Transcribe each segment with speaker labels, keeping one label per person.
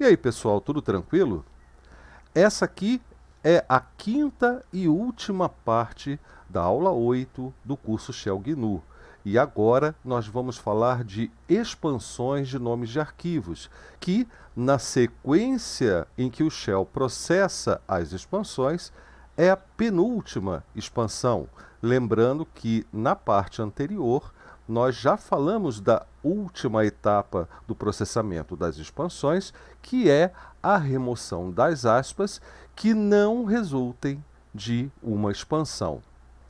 Speaker 1: E aí, pessoal, tudo tranquilo? Essa aqui é a quinta e última parte da aula 8 do curso Shell GNU. E agora nós vamos falar de expansões de nomes de arquivos, que na sequência em que o Shell processa as expansões é a penúltima expansão. Lembrando que na parte anterior nós já falamos da última etapa do processamento das expansões, que é a remoção das aspas que não resultem de uma expansão.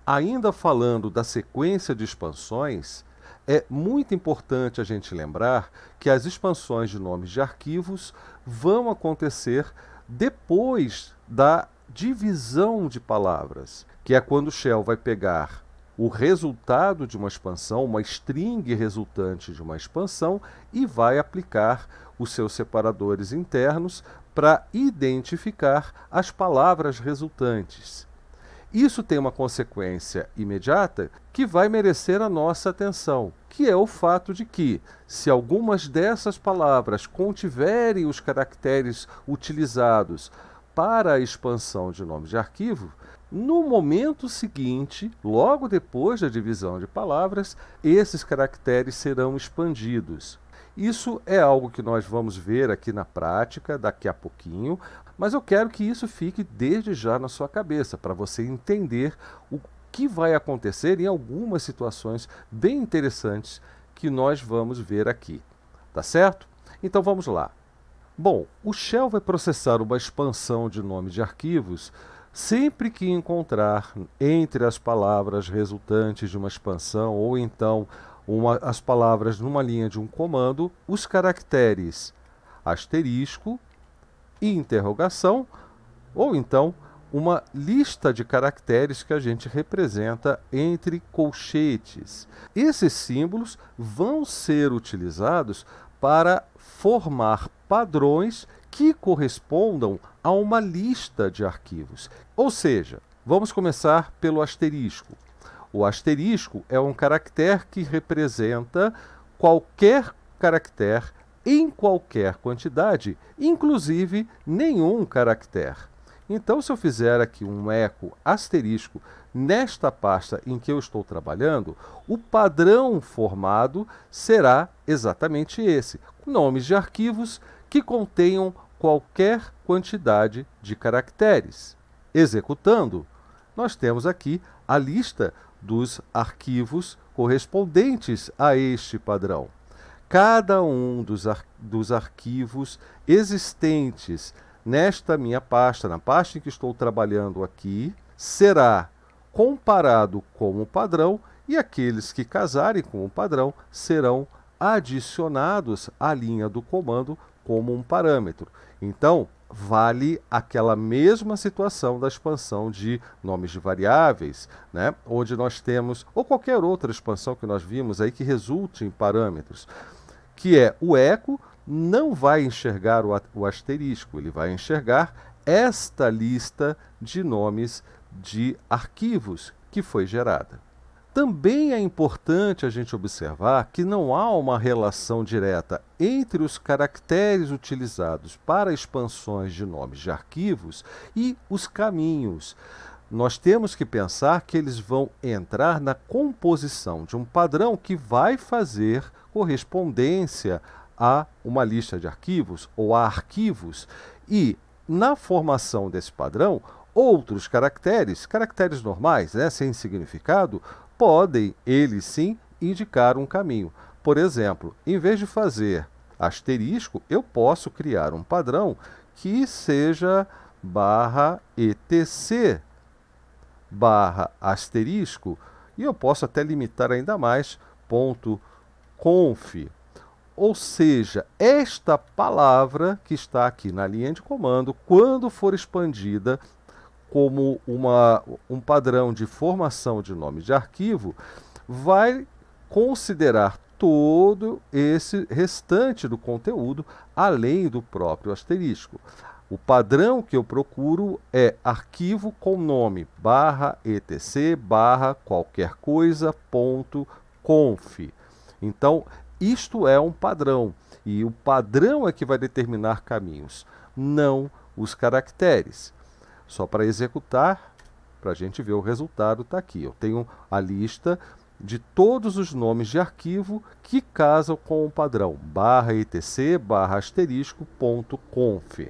Speaker 1: Ainda falando da sequência de expansões, é muito importante a gente lembrar que as expansões de nomes de arquivos vão acontecer depois da divisão de palavras, que é quando o shell vai pegar o resultado de uma expansão, uma string resultante de uma expansão, e vai aplicar os seus separadores internos para identificar as palavras resultantes. Isso tem uma consequência imediata que vai merecer a nossa atenção, que é o fato de que, se algumas dessas palavras contiverem os caracteres utilizados para a expansão de nome de arquivo, no momento seguinte, logo depois da divisão de palavras, esses caracteres serão expandidos. Isso é algo que nós vamos ver aqui na prática daqui a pouquinho, mas eu quero que isso fique desde já na sua cabeça, para você entender o que vai acontecer em algumas situações bem interessantes que nós vamos ver aqui. Tá certo? Então vamos lá. Bom, o Shell vai processar uma expansão de nome de arquivos Sempre que encontrar entre as palavras resultantes de uma expansão ou então uma, as palavras numa linha de um comando, os caracteres asterisco e interrogação, ou então uma lista de caracteres que a gente representa entre colchetes. Esses símbolos vão ser utilizados para formar padrões que correspondam a uma lista de arquivos. Ou seja, vamos começar pelo asterisco. O asterisco é um caractere que representa qualquer caractere em qualquer quantidade, inclusive nenhum caractere. Então, se eu fizer aqui um eco asterisco nesta pasta em que eu estou trabalhando, o padrão formado será exatamente esse: nomes de arquivos que contenham qualquer quantidade de caracteres. Executando, nós temos aqui a lista dos arquivos correspondentes a este padrão. Cada um dos, ar dos arquivos existentes nesta minha pasta, na pasta em que estou trabalhando aqui, será comparado com o padrão e aqueles que casarem com o padrão serão adicionados à linha do comando como um parâmetro. Então, vale aquela mesma situação da expansão de nomes de variáveis, né? onde nós temos, ou qualquer outra expansão que nós vimos aí que resulte em parâmetros, que é o eco não vai enxergar o, o asterisco, ele vai enxergar esta lista de nomes de arquivos que foi gerada. Também é importante a gente observar que não há uma relação direta entre os caracteres utilizados para expansões de nomes de arquivos e os caminhos. Nós temos que pensar que eles vão entrar na composição de um padrão que vai fazer correspondência a uma lista de arquivos ou a arquivos. E na formação desse padrão, outros caracteres, caracteres normais, né, sem significado, podem eles sim indicar um caminho. Por exemplo, em vez de fazer asterisco, eu posso criar um padrão que seja barra etc barra asterisco e eu posso até limitar ainda mais ponto conf. Ou seja, esta palavra que está aqui na linha de comando, quando for expandida como uma, um padrão de formação de nome de arquivo, vai considerar todo esse restante do conteúdo além do próprio asterisco. O padrão que eu procuro é arquivo com nome barra etc barra qualquer coisa ponto conf. Então, isto é um padrão e o padrão é que vai determinar caminhos, não os caracteres. Só para executar, para a gente ver o resultado, está aqui. Eu tenho a lista de todos os nomes de arquivo que casam com o padrão barra etc barra asterisco ponto conf.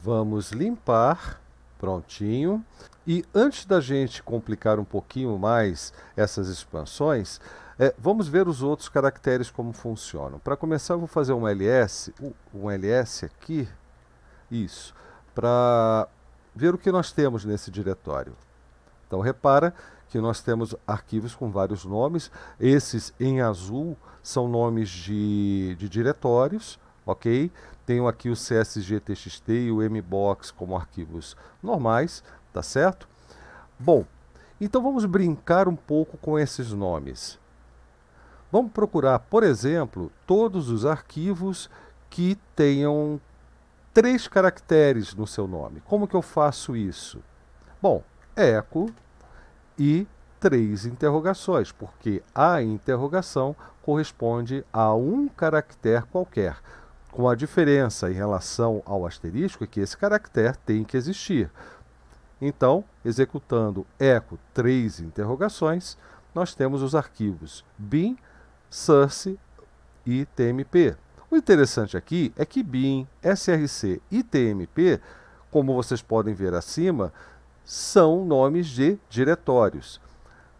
Speaker 1: Vamos limpar, prontinho. E antes da gente complicar um pouquinho mais essas expansões, é, vamos ver os outros caracteres como funcionam. Para começar, eu vou fazer um ls, um ls aqui, isso, para ver o que nós temos nesse diretório. Então, repara que nós temos arquivos com vários nomes. Esses em azul são nomes de, de diretórios, ok? Tenho aqui o csg.txt e o mbox como arquivos normais, tá certo? Bom, então vamos brincar um pouco com esses nomes. Vamos procurar, por exemplo, todos os arquivos que tenham três caracteres no seu nome. Como que eu faço isso? Bom, eco e três interrogações, porque a interrogação corresponde a um caractere qualquer, com a diferença em relação ao asterisco é que esse caractere tem que existir. Então, executando eco três interrogações, nós temos os arquivos bin, source e tmp. O interessante aqui é que BIM, SRC e TMP, como vocês podem ver acima, são nomes de diretórios.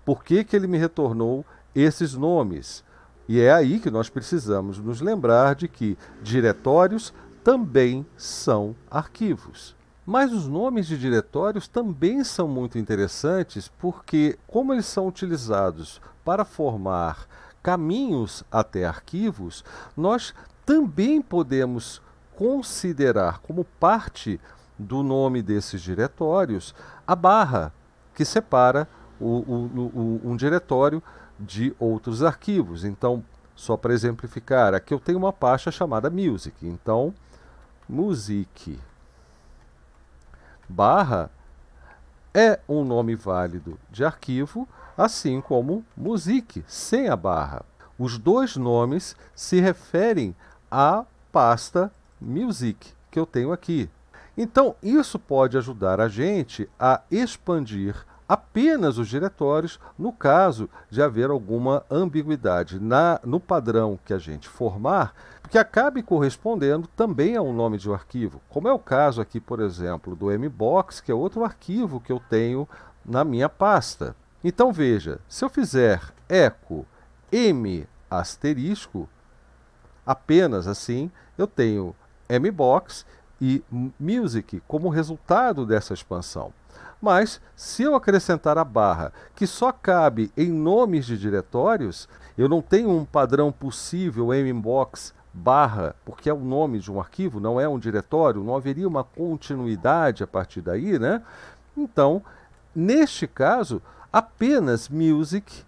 Speaker 1: Por que, que ele me retornou esses nomes? E é aí que nós precisamos nos lembrar de que diretórios também são arquivos. Mas os nomes de diretórios também são muito interessantes porque, como eles são utilizados para formar caminhos até arquivos, nós também podemos considerar como parte do nome desses diretórios a barra que separa o, o, o, um diretório de outros arquivos. Então, só para exemplificar, aqui eu tenho uma pasta chamada Music. Então, Music barra é um nome válido de arquivo, assim como Music, sem a barra. Os dois nomes se referem a pasta Music que eu tenho aqui. Então, isso pode ajudar a gente a expandir apenas os diretórios no caso de haver alguma ambiguidade na, no padrão que a gente formar, que acabe correspondendo também ao nome de um arquivo, como é o caso aqui, por exemplo, do mbox, que é outro arquivo que eu tenho na minha pasta. Então veja, se eu fizer eco m asterisco, Apenas assim eu tenho mbox e Music como resultado dessa expansão. Mas se eu acrescentar a barra que só cabe em nomes de diretórios, eu não tenho um padrão possível mbox barra, porque é o nome de um arquivo, não é um diretório, não haveria uma continuidade a partir daí, né? Então, neste caso, apenas music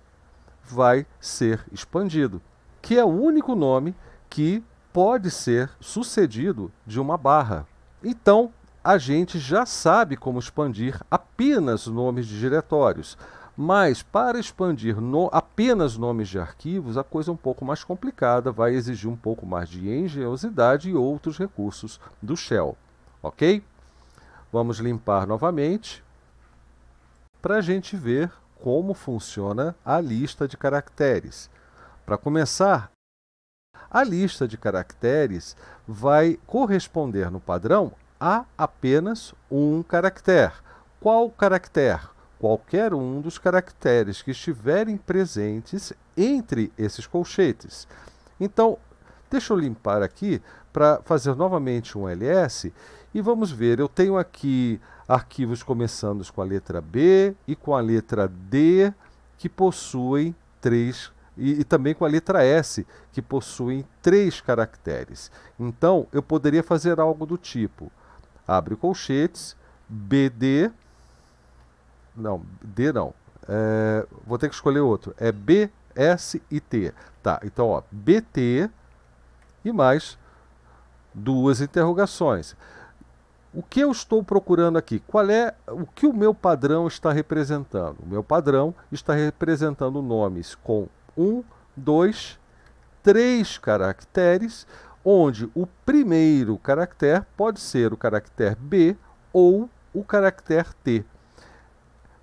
Speaker 1: vai ser expandido, que é o único nome que pode ser sucedido de uma barra. Então, a gente já sabe como expandir apenas nomes de diretórios. Mas para expandir no, apenas nomes de arquivos, a coisa é um pouco mais complicada, vai exigir um pouco mais de engenhosidade e outros recursos do shell. Ok? Vamos limpar novamente para a gente ver como funciona a lista de caracteres. Para começar, a lista de caracteres vai corresponder no padrão a apenas um caractere. Qual caractere? Qualquer um dos caracteres que estiverem presentes entre esses colchetes. Então, deixa eu limpar aqui para fazer novamente um ls e vamos ver. Eu tenho aqui arquivos começando com a letra B e com a letra D que possuem três e, e, também com a letra S, que possuem três caracteres. Então, eu poderia fazer algo do tipo: abre colchetes, BD. Não, D não. É, vou ter que escolher outro. É B, S e T. Tá, então, ó, BT e mais duas interrogações. O que eu estou procurando aqui? Qual é o que o meu padrão está representando? O meu padrão está representando nomes com um, dois, três caracteres, onde o primeiro caractere pode ser o caractere B ou o caractere T.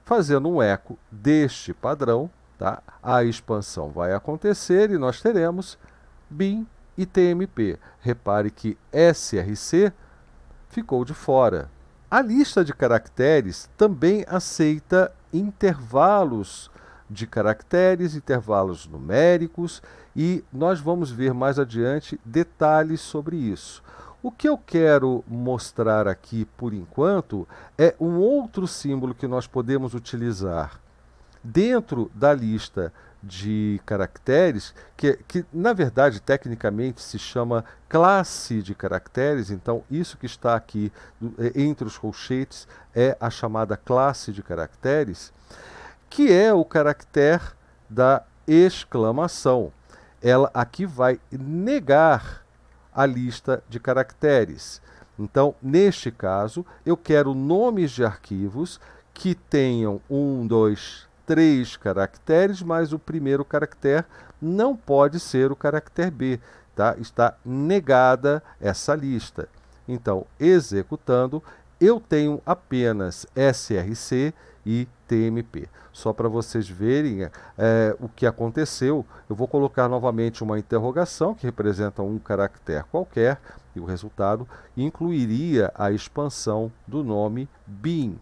Speaker 1: Fazendo um eco deste padrão, tá? a expansão vai acontecer e nós teremos BIM e TMP. Repare que SRC ficou de fora. A lista de caracteres também aceita intervalos de caracteres, intervalos numéricos e nós vamos ver mais adiante detalhes sobre isso. O que eu quero mostrar aqui por enquanto é um outro símbolo que nós podemos utilizar dentro da lista de caracteres, que, que na verdade tecnicamente se chama classe de caracteres, então isso que está aqui entre os colchetes é a chamada classe de caracteres que é o caractere da exclamação. Ela aqui vai negar a lista de caracteres. Então, neste caso, eu quero nomes de arquivos que tenham um, dois, três caracteres, mas o primeiro caractere não pode ser o caractere B. Tá? Está negada essa lista. Então, executando, eu tenho apenas src e TMP. Só para vocês verem é, o que aconteceu, eu vou colocar novamente uma interrogação que representa um caractere qualquer e o resultado incluiria a expansão do nome BIM.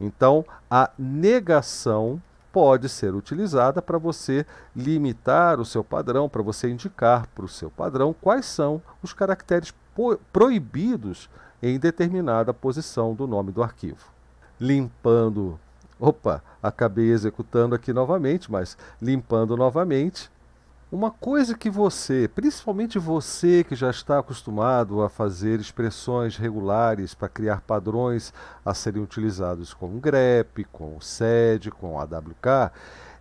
Speaker 1: Então, a negação pode ser utilizada para você limitar o seu padrão, para você indicar para o seu padrão quais são os caracteres proibidos em determinada posição do nome do arquivo. Limpando opa, acabei executando aqui novamente, mas limpando novamente. Uma coisa que você, principalmente você que já está acostumado a fazer expressões regulares para criar padrões a serem utilizados com o grep, com o sed, com o awk,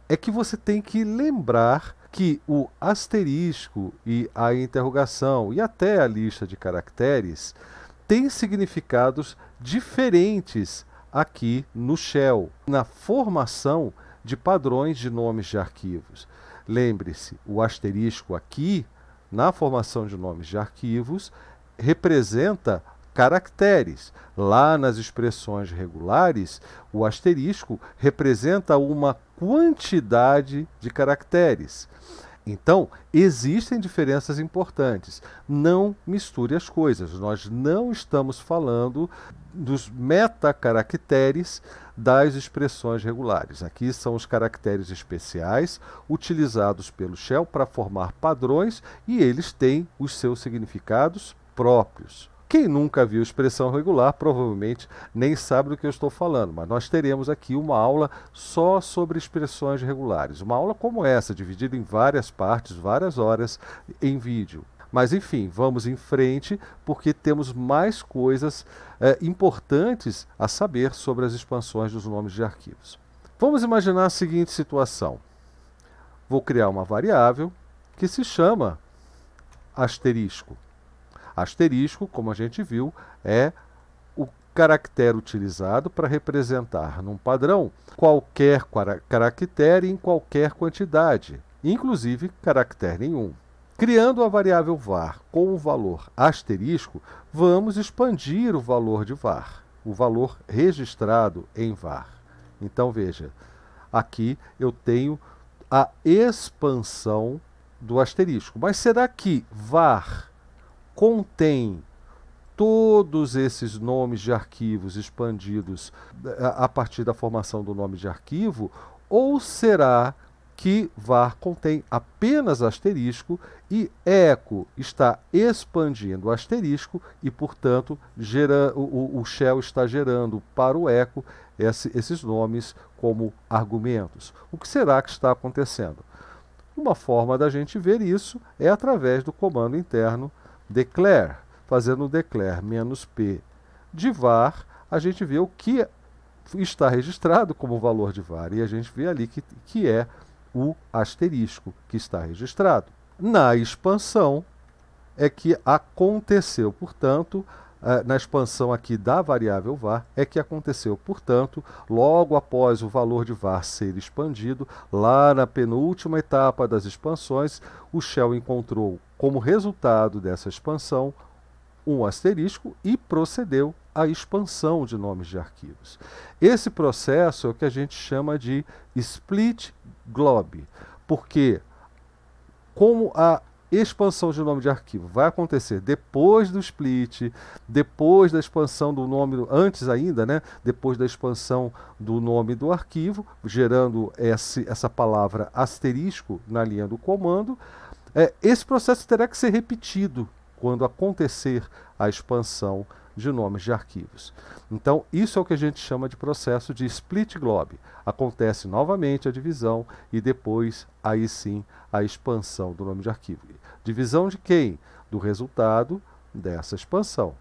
Speaker 1: é que você tem que lembrar que o asterisco e a interrogação e até a lista de caracteres têm significados diferentes aqui no Shell, na formação de padrões de nomes de arquivos. Lembre-se, o asterisco aqui, na formação de nomes de arquivos, representa caracteres. Lá nas expressões regulares, o asterisco representa uma quantidade de caracteres. Então, existem diferenças importantes. Não misture as coisas. Nós não estamos falando dos metacaracteres das expressões regulares. Aqui são os caracteres especiais utilizados pelo Shell para formar padrões e eles têm os seus significados próprios. Quem nunca viu expressão regular provavelmente nem sabe do que eu estou falando, mas nós teremos aqui uma aula só sobre expressões regulares. Uma aula como essa, dividida em várias partes, várias horas em vídeo. Mas enfim, vamos em frente porque temos mais coisas é, importantes a saber sobre as expansões dos nomes de arquivos. Vamos imaginar a seguinte situação. Vou criar uma variável que se chama asterisco. Asterisco, como a gente viu, é o caractere utilizado para representar num padrão qualquer caractere em qualquer quantidade, inclusive caractere nenhum. Criando a variável var com o valor asterisco, vamos expandir o valor de var, o valor registrado em var. Então veja, aqui eu tenho a expansão do asterisco. Mas será que var contém todos esses nomes de arquivos expandidos eh, a partir da formação do nome de arquivo, ou será que var contém apenas asterisco e echo está expandindo asterisco e, portanto, gera, o, o shell está gerando para o echo esse, esses nomes como argumentos. O que será que está acontecendo? Uma forma da gente ver isso é através do comando interno declare, fazendo o declare menos P de var, a gente vê o que está registrado como valor de var. E a gente vê ali que, que é o asterisco que está registrado. Na expansão é que aconteceu, portanto, ah, na expansão aqui da variável var é que aconteceu. Portanto, logo após o valor de var ser expandido, lá na penúltima etapa das expansões, o shell encontrou como resultado dessa expansão um asterisco e procedeu à expansão de nomes de arquivos. Esse processo é o que a gente chama de split glob, porque como a expansão de nome de arquivo vai acontecer depois do split, depois da expansão do nome, antes ainda, né? Depois da expansão do nome do arquivo, gerando esse, essa palavra asterisco na linha do comando. É, esse processo terá que ser repetido quando acontecer a expansão de nomes de arquivos. Então, isso é o que a gente chama de processo de split glob. Acontece novamente a divisão e depois, aí sim, a expansão do nome de arquivo. Divisão de quem? Do resultado dessa expansão.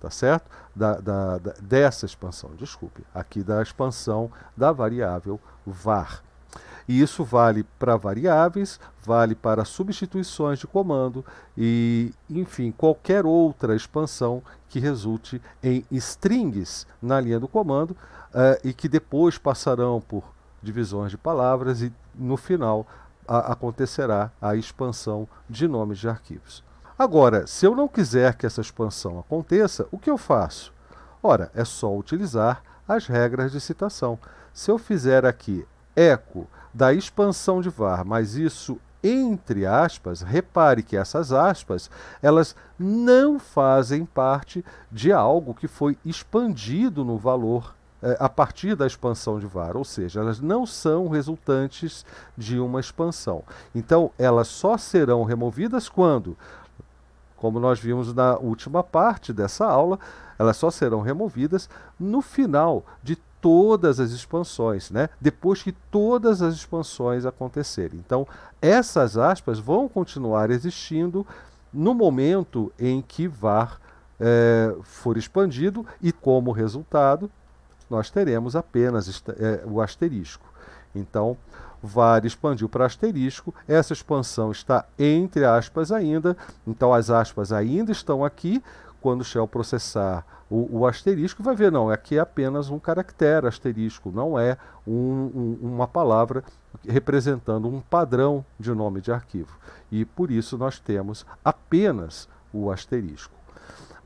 Speaker 1: Tá certo? Da, da, da, dessa expansão, desculpe. Aqui da expansão da variável var. E isso vale para variáveis, vale para substituições de comando e, enfim, qualquer outra expansão que resulte em strings na linha do comando uh, e que depois passarão por divisões de palavras e, no final, a, acontecerá a expansão de nomes de arquivos. Agora, se eu não quiser que essa expansão aconteça, o que eu faço? Ora, é só utilizar as regras de citação. Se eu fizer aqui eco da expansão de var, mas isso entre aspas, repare que essas aspas, elas não fazem parte de algo que foi expandido no valor eh, a partir da expansão de VAR, ou seja, elas não são resultantes de uma expansão. Então, elas só serão removidas quando, como nós vimos na última parte dessa aula, elas só serão removidas no final de todas as expansões, né? depois que todas as expansões acontecerem. Então, essas aspas vão continuar existindo no momento em que VAR eh, for expandido e, como resultado, nós teremos apenas é, o asterisco. Então, var expandiu para asterisco, essa expansão está entre aspas ainda, então as aspas ainda estão aqui, quando o Shell processar o, o, asterisco, vai ver, não, aqui é apenas um caractere asterisco, não é um, um, uma palavra representando um padrão de nome de arquivo. E por isso nós temos apenas o asterisco.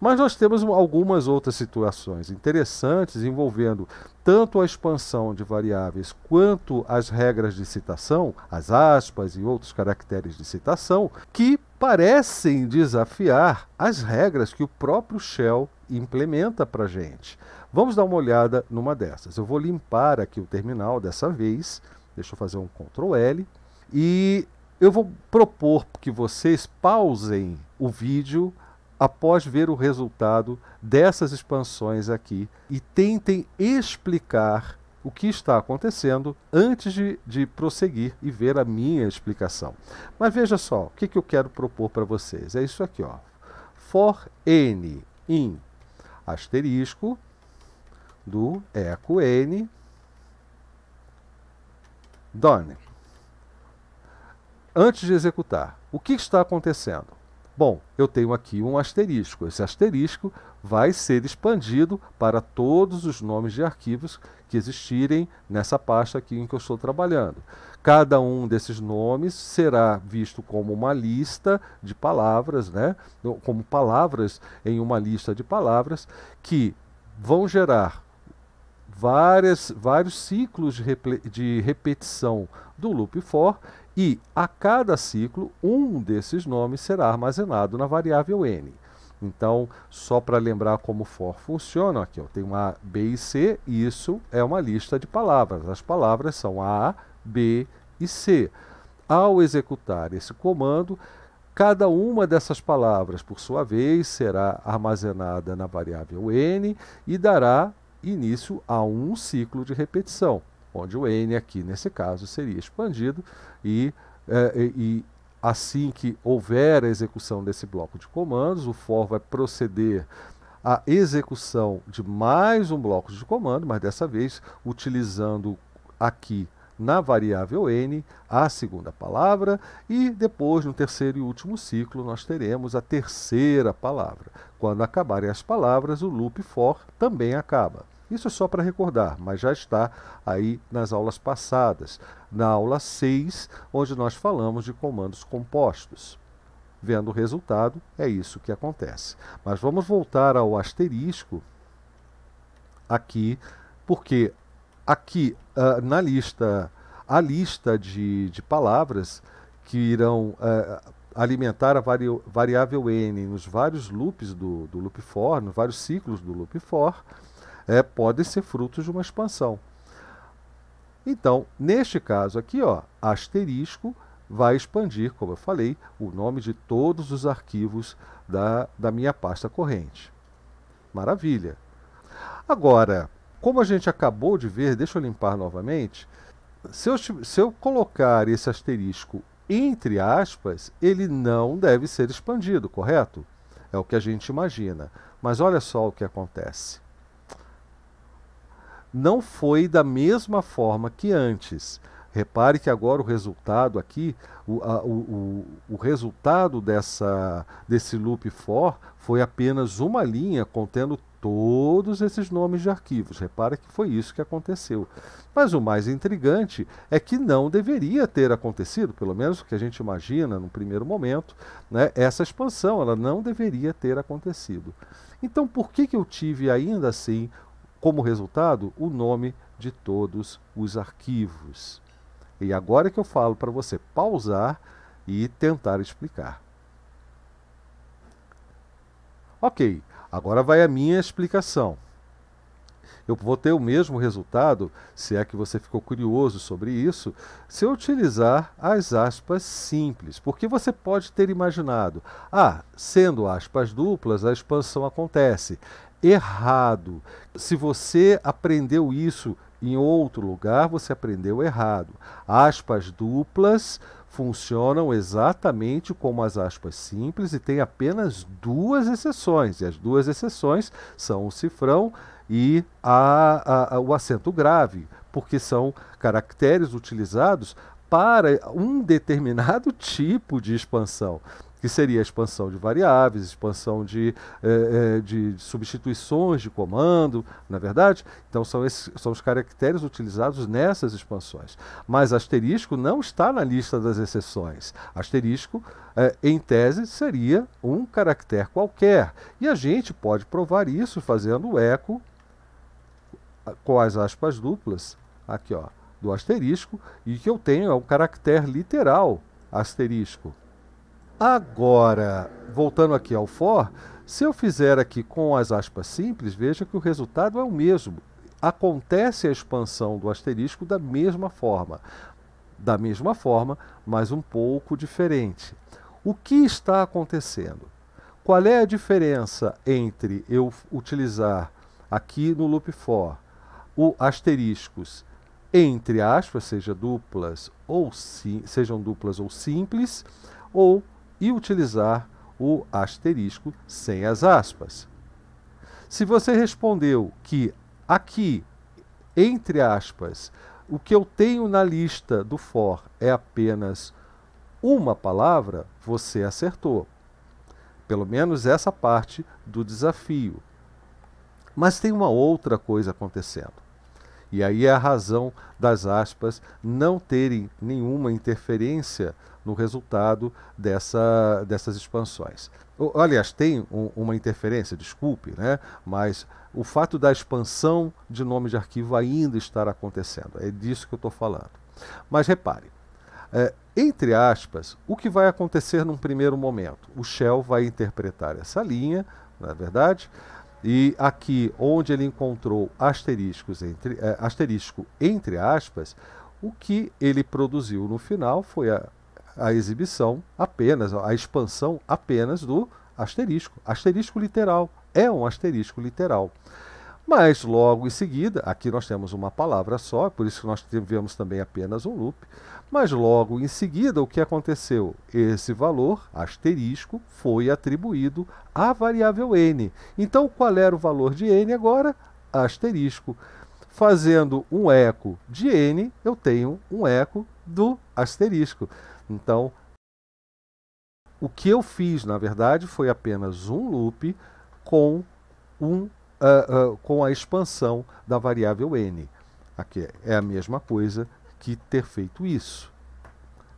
Speaker 1: Mas nós temos algumas outras situações interessantes envolvendo tanto a expansão de variáveis quanto as regras de citação, as aspas e outros caracteres de citação, que parecem desafiar as regras que o próprio Shell implementa para gente. Vamos dar uma olhada numa dessas. Eu vou limpar aqui o terminal dessa vez. Deixa eu fazer um Ctrl L. E eu vou propor que vocês pausem o vídeo após ver o resultado dessas expansões aqui e tentem explicar o que está acontecendo antes de, de, prosseguir e ver a minha explicação. Mas veja só, o que, que eu quero propor para vocês? É isso aqui, ó. For n in asterisco do eco n done. Antes de executar, o que está acontecendo? Bom, eu tenho aqui um asterisco. Esse asterisco vai ser expandido para todos os nomes de arquivos que existirem nessa pasta aqui em que eu estou trabalhando. Cada um desses nomes será visto como uma lista de palavras, né? como palavras em uma lista de palavras que vão gerar várias, vários ciclos de, de repetição do loop for e a cada ciclo um desses nomes será armazenado na variável n. Então, só para lembrar como for funciona, aqui eu tenho A, B e C, e isso é uma lista de palavras. As palavras são A, B e C. Ao executar esse comando, Cada uma dessas palavras, por sua vez, será armazenada na variável n e dará início a um ciclo de repetição onde o N aqui nesse caso seria expandido e, eh, e, assim que houver a execução desse bloco de comandos, o for vai proceder à execução de mais um bloco de comando, mas dessa vez utilizando aqui na variável n a segunda palavra e depois no terceiro e último ciclo nós teremos a terceira palavra. Quando acabarem as palavras, o loop for também acaba. Isso é só para recordar, mas já está aí nas aulas passadas, na aula 6, onde nós falamos de comandos compostos. Vendo o resultado, é isso que acontece. Mas vamos voltar ao asterisco aqui, porque aqui uh, na lista, a lista de, de palavras que irão uh, alimentar a vari variável n nos vários loops do, do loop for, nos vários ciclos do loop for, é, podem ser frutos de uma expansão. Então, neste caso aqui, ó, asterisco vai expandir, como eu falei, o nome de todos os arquivos da, da minha pasta corrente. Maravilha! Agora, como a gente acabou de ver, deixa eu limpar novamente, se eu, se eu colocar esse asterisco entre aspas, ele não deve ser expandido, correto? É o que a gente imagina. Mas olha só o que acontece não foi da mesma forma que antes. Repare que agora o resultado aqui, o, a, o, o, o resultado dessa, desse loop for foi apenas uma linha contendo todos esses nomes de arquivos. Repare que foi isso que aconteceu. Mas o mais intrigante é que não deveria ter acontecido, pelo menos o que a gente imagina no primeiro momento, né? essa expansão, ela não deveria ter acontecido. Então, por que, que eu tive ainda assim como resultado, o nome de todos os arquivos. E agora é que eu falo para você pausar e tentar explicar. Ok, agora vai a minha explicação. Eu vou ter o mesmo resultado, se é que você ficou curioso sobre isso, se eu utilizar as aspas simples, porque você pode ter imaginado, ah, sendo aspas duplas, a expansão acontece errado. Se você aprendeu isso em outro lugar, você aprendeu errado. Aspas duplas funcionam exatamente como as aspas simples e tem apenas duas exceções. E as duas exceções são o cifrão e a, a, a, o acento grave, porque são caracteres utilizados para um determinado tipo de expansão que seria a expansão de variáveis, expansão de, eh, eh, de, substituições de comando, na é verdade? Então são, esses, são os caracteres utilizados nessas expansões. Mas asterisco não está na lista das exceções. Asterisco, eh, em tese, seria um caractere qualquer. E a gente pode provar isso fazendo eco com as aspas duplas, aqui ó, do asterisco, e que eu tenho é um caractere literal asterisco. Agora, voltando aqui ao for, se eu fizer aqui com as aspas simples, veja que o resultado é o mesmo. Acontece a expansão do asterisco da mesma forma. Da mesma forma, mas um pouco diferente. O que está acontecendo? Qual é a diferença entre eu utilizar aqui no loop for o asteriscos entre aspas, seja duplas ou sejam duplas ou simples, ou e utilizar o asterisco sem as aspas. Se você respondeu que aqui, entre aspas, o que eu tenho na lista do for é apenas uma palavra, você acertou. Pelo menos essa parte do desafio. Mas tem uma outra coisa acontecendo. E aí é a razão das aspas não terem nenhuma interferência no resultado dessa, dessas expansões. O, aliás, tem um, uma interferência, desculpe, né? mas o fato da expansão de nome de arquivo ainda estar acontecendo. É disso que eu estou falando. Mas repare, é, entre aspas, o que vai acontecer num primeiro momento? O Shell vai interpretar essa linha, na é verdade, e aqui, onde ele encontrou asteriscos entre, eh, asterisco entre aspas, o que ele produziu no final foi a, a exibição apenas, a expansão apenas do asterisco. Asterisco literal. É um asterisco literal. Mas logo em seguida, aqui nós temos uma palavra só, por isso que nós tivemos também apenas um loop. Mas logo em seguida, o que aconteceu? Esse valor, asterisco, foi atribuído à variável n. Então, qual era o valor de n agora? Asterisco. Fazendo um eco de n, eu tenho um eco do asterisco. Então, o que eu fiz, na verdade, foi apenas um loop com um uh, com a expansão da variável n. Aqui é a mesma coisa que ter feito isso.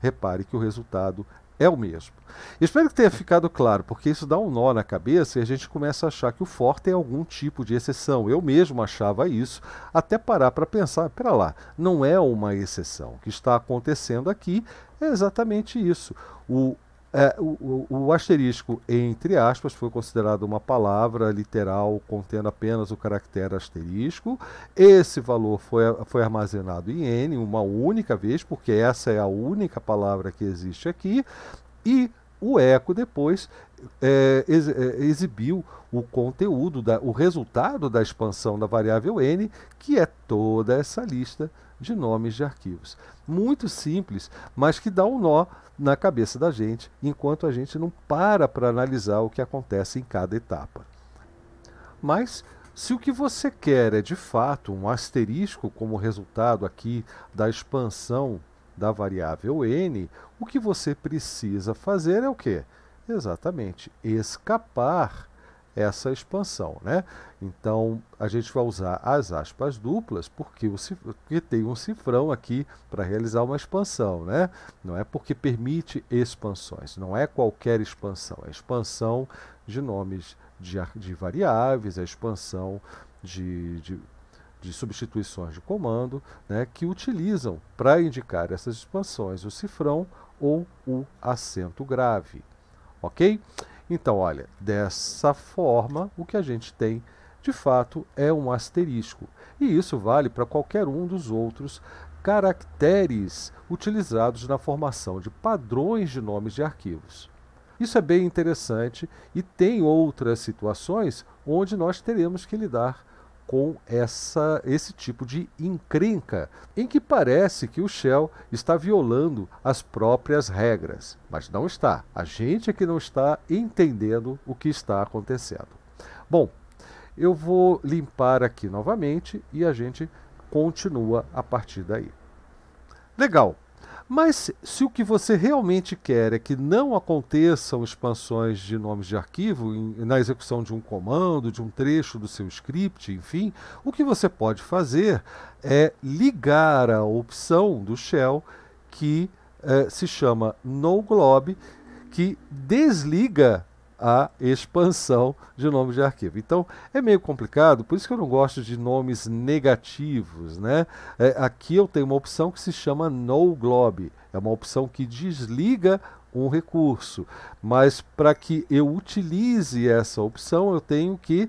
Speaker 1: Repare que o resultado é o mesmo. Espero que tenha ficado claro, porque isso dá um nó na cabeça e a gente começa a achar que o for tem algum tipo de exceção. Eu mesmo achava isso, até parar para pensar, espera lá, não é uma exceção. O que está acontecendo aqui é exatamente isso. O é, o, o, asterisco, entre aspas, foi considerado uma palavra literal contendo apenas o caractere asterisco. Esse valor foi, foi armazenado em N uma única vez, porque essa é a única palavra que existe aqui. E o eco depois é, ex, é, exibiu o conteúdo, da, o resultado da expansão da variável n, que é toda essa lista de nomes de arquivos. Muito simples, mas que dá um nó na cabeça da gente, enquanto a gente não para para analisar o que acontece em cada etapa. Mas se o que você quer é de fato um asterisco como resultado aqui da expansão da variável n, o que você precisa fazer é o quê? Exatamente, escapar essa expansão. Né? Então, a gente vai usar as aspas duplas porque, o, porque tem um cifrão aqui para realizar uma expansão. Né? Não é porque permite expansões, não é qualquer expansão, é expansão de nomes de, de variáveis, é expansão de, de de substituições de comando, né, que utilizam para indicar essas expansões o cifrão ou o acento grave. Ok? Então, olha, dessa forma, o que a gente tem de fato é um asterisco. E isso vale para qualquer um dos outros caracteres utilizados na formação de padrões de nomes de arquivos. Isso é bem interessante e tem outras situações onde nós teremos que lidar com essa, esse tipo de encrenca, em que parece que o Shell está violando as próprias regras, mas não está. A gente é que não está entendendo o que está acontecendo. Bom, eu vou limpar aqui novamente e a gente continua a partir daí. Legal. Mas se o que você realmente quer é que não aconteçam expansões de nomes de arquivo em, na execução de um comando, de um trecho do seu script, enfim, o que você pode fazer é ligar a opção do shell que eh, se chama no_glob, que desliga a expansão de nome de arquivo. Então é meio complicado, por isso que eu não gosto de nomes negativos. Né? É, aqui eu tenho uma opção que se chama No Glob. é uma opção que desliga um recurso, mas para que eu utilize essa opção eu tenho que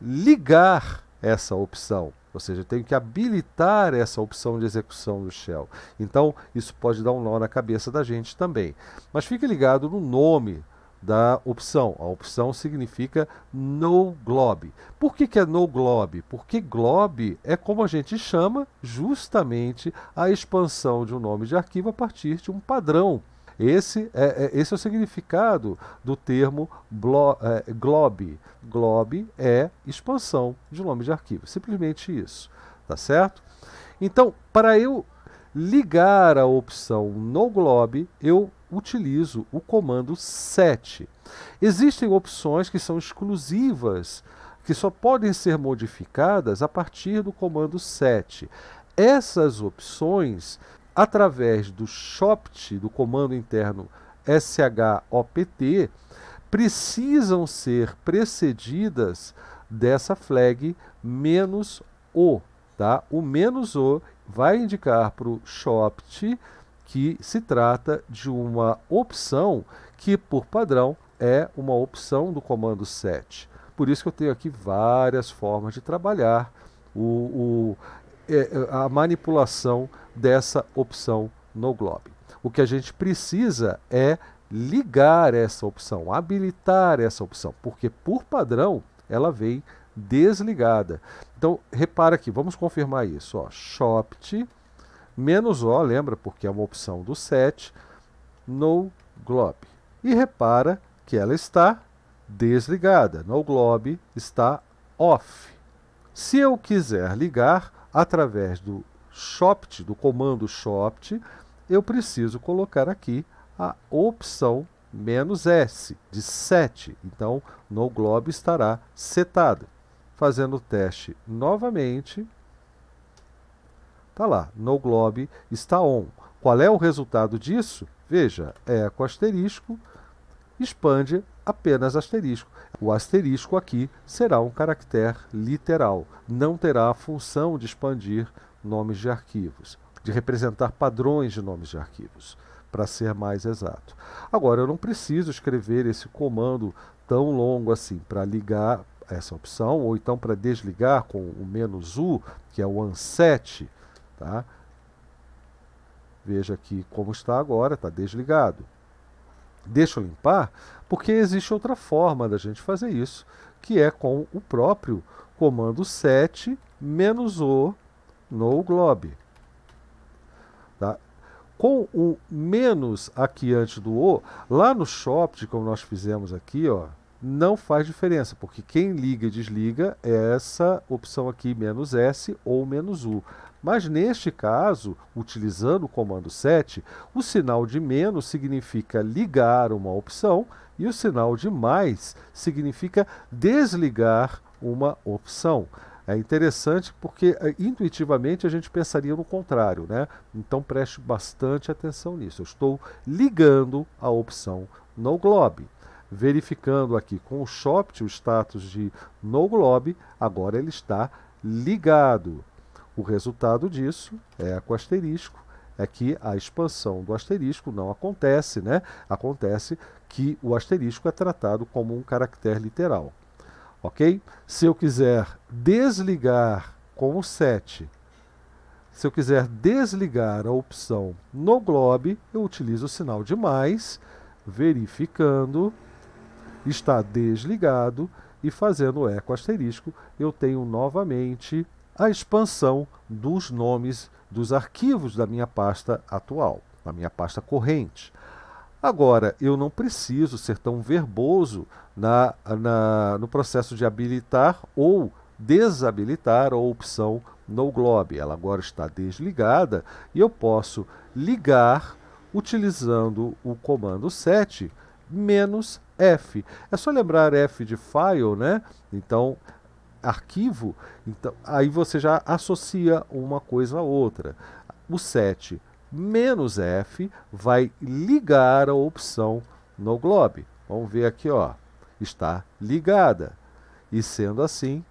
Speaker 1: ligar essa opção. Ou seja, eu tenho que habilitar essa opção de execução do shell. Então, isso pode dar um nó na cabeça da gente também. Mas fique ligado no nome da opção. A opção significa no globe. Por que, que é no globe? Porque globe é como a gente chama justamente a expansão de um nome de arquivo a partir de um padrão. Esse é, é esse é o significado do termo blo, é, globe. Globe é expansão de nome de arquivo. Simplesmente isso. Tá certo? Então, para eu ligar a opção no globe, eu utilizo o comando set. Existem opções que são exclusivas, que só podem ser modificadas a partir do comando set. Essas opções, através do shopt, do comando interno shopt, precisam ser precedidas dessa flag menos o, tá? O menos o vai indicar para o shopt que se trata de uma opção que, por padrão, é uma opção do comando set. Por isso que eu tenho aqui várias formas de trabalhar o, o, é, é, a manipulação dessa opção no globe. O que a gente precisa é ligar essa opção, habilitar essa opção, porque por padrão ela vem desligada. Então, repara aqui, vamos confirmar isso. Ó, Shopt menos O, lembra, porque é uma opção do set, no globe. E repara que ela está desligada, no globe está off. Se eu quiser ligar através do shopt, do comando shopt, eu preciso colocar aqui a opção menos S, de set. Então, no globe estará setado. Fazendo o teste novamente, Está lá, no globe está on. Qual é o resultado disso? Veja, eco asterisco expande apenas asterisco. O asterisco aqui será um caractere literal, não terá a função de expandir nomes de arquivos, de representar padrões de nomes de arquivos, para ser mais exato. Agora, eu não preciso escrever esse comando tão longo assim para ligar essa opção, ou então para desligar com o menos "-u", que é o unset, Tá? Veja aqui como está agora, está desligado. Deixa eu limpar, porque existe outra forma da gente fazer isso, que é com o próprio comando set menos o no globe. Tá? Com o menos aqui antes do o, lá no shop, como nós fizemos aqui, ó, não faz diferença, porque quem liga e desliga é essa opção aqui, menos S ou menos U. Mas neste caso, utilizando o comando set, o sinal de menos significa ligar uma opção e o sinal de mais significa desligar uma opção. É interessante porque eh, intuitivamente a gente pensaria no contrário, né? Então preste bastante atenção nisso. Eu estou ligando a opção no globe. Verificando aqui com o Shopt o status de no globe, agora ele está ligado. O resultado disso é com asterisco, é que a expansão do asterisco não acontece, né? Acontece que o asterisco é tratado como um caractere literal. Ok? Se eu quiser desligar com o 7, se eu quiser desligar a opção no globe, eu utilizo o sinal de mais, verificando, está desligado e fazendo o eco asterisco, eu tenho novamente a expansão dos nomes dos arquivos da minha pasta atual, da minha pasta corrente. Agora, eu não preciso ser tão verboso na, na, no processo de habilitar ou desabilitar a opção no globe. Ela agora está desligada e eu posso ligar utilizando o comando set menos F. É só lembrar F de file, né? Então, arquivo, então aí você já associa uma coisa a outra. O 7 menos F vai ligar a opção no globe. Vamos ver aqui, ó, está ligada. E sendo assim,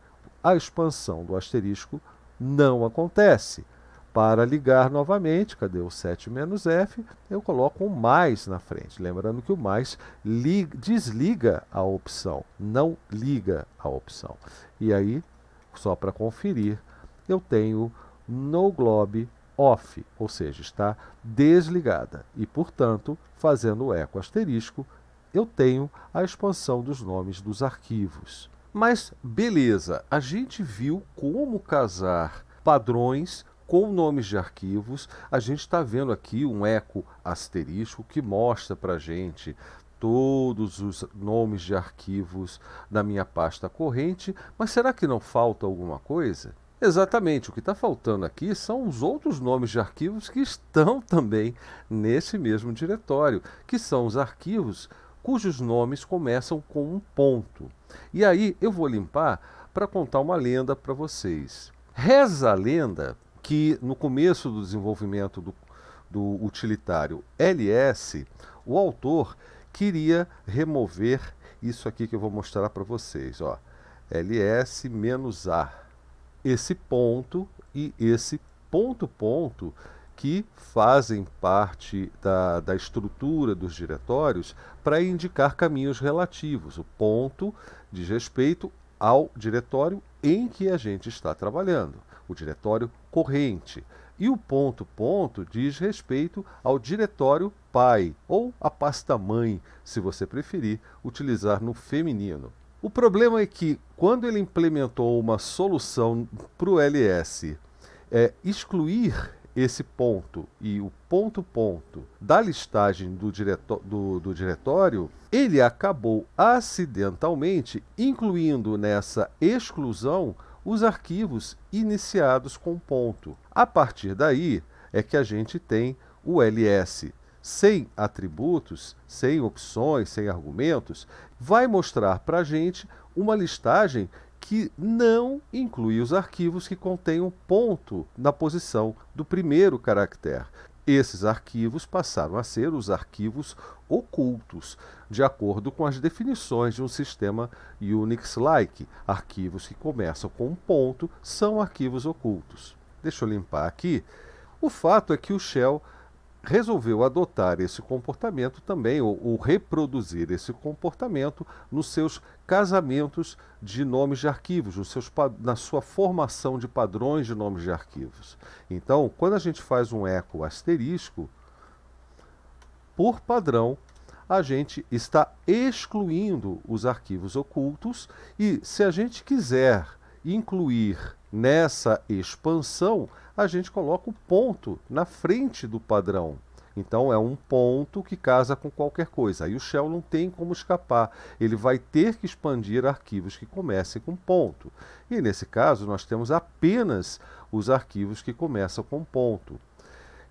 Speaker 1: a expansão do asterisco não acontece. Para ligar novamente, cadê o 7 menos F? Eu coloco um mais na frente. Lembrando que o mais liga, desliga a opção, não liga a opção. E aí, só para conferir, eu tenho no globe off, ou seja, está desligada. E, portanto, fazendo o eco asterisco, eu tenho a expansão dos nomes dos arquivos. Mas beleza, a gente viu como casar padrões com nomes de arquivos. A gente está vendo aqui um eco asterisco que mostra para gente todos os nomes de arquivos da minha pasta corrente, mas será que não falta alguma coisa? Exatamente, o que está faltando aqui são os outros nomes de arquivos que estão também nesse mesmo diretório, que são os arquivos cujos nomes começam com um ponto. E aí eu vou limpar para contar uma lenda para vocês. Reza a lenda que no começo do desenvolvimento do, do utilitário LS, o autor queria remover isso aqui que eu vou mostrar para vocês, ó, ls menos a, esse ponto e esse ponto ponto que fazem parte da, da estrutura dos diretórios para indicar caminhos relativos. O ponto diz respeito ao diretório em que a gente está trabalhando o diretório corrente. E o ponto ponto diz respeito ao diretório pai ou a pasta mãe, se você preferir utilizar no feminino. O problema é que quando ele implementou uma solução para o LS, é excluir esse ponto e o ponto ponto da listagem do, direto, do, do, diretório, ele acabou acidentalmente incluindo nessa exclusão os arquivos iniciados com ponto. A partir daí é que a gente tem o ls sem atributos, sem opções, sem argumentos, vai mostrar para a gente uma listagem que não inclui os arquivos que contêm um ponto na posição do primeiro caractere. Esses arquivos passaram a ser os arquivos ocultos, de acordo com as definições de um sistema Unix-like. Arquivos que começam com um ponto são arquivos ocultos. Deixa eu limpar aqui. O fato é que o Shell resolveu adotar esse comportamento também, ou, ou, reproduzir esse comportamento nos seus casamentos de nomes de arquivos, nos seus, na sua formação de padrões de nomes de arquivos. Então, quando a gente faz um eco asterisco, por padrão, a gente está excluindo os arquivos ocultos e, se a gente quiser incluir nessa expansão, a gente coloca o ponto na frente do padrão. Então é um ponto que casa com qualquer coisa. Aí o shell não tem como escapar. Ele vai ter que expandir arquivos que comecem com ponto. E nesse caso nós temos apenas os arquivos que começam com ponto.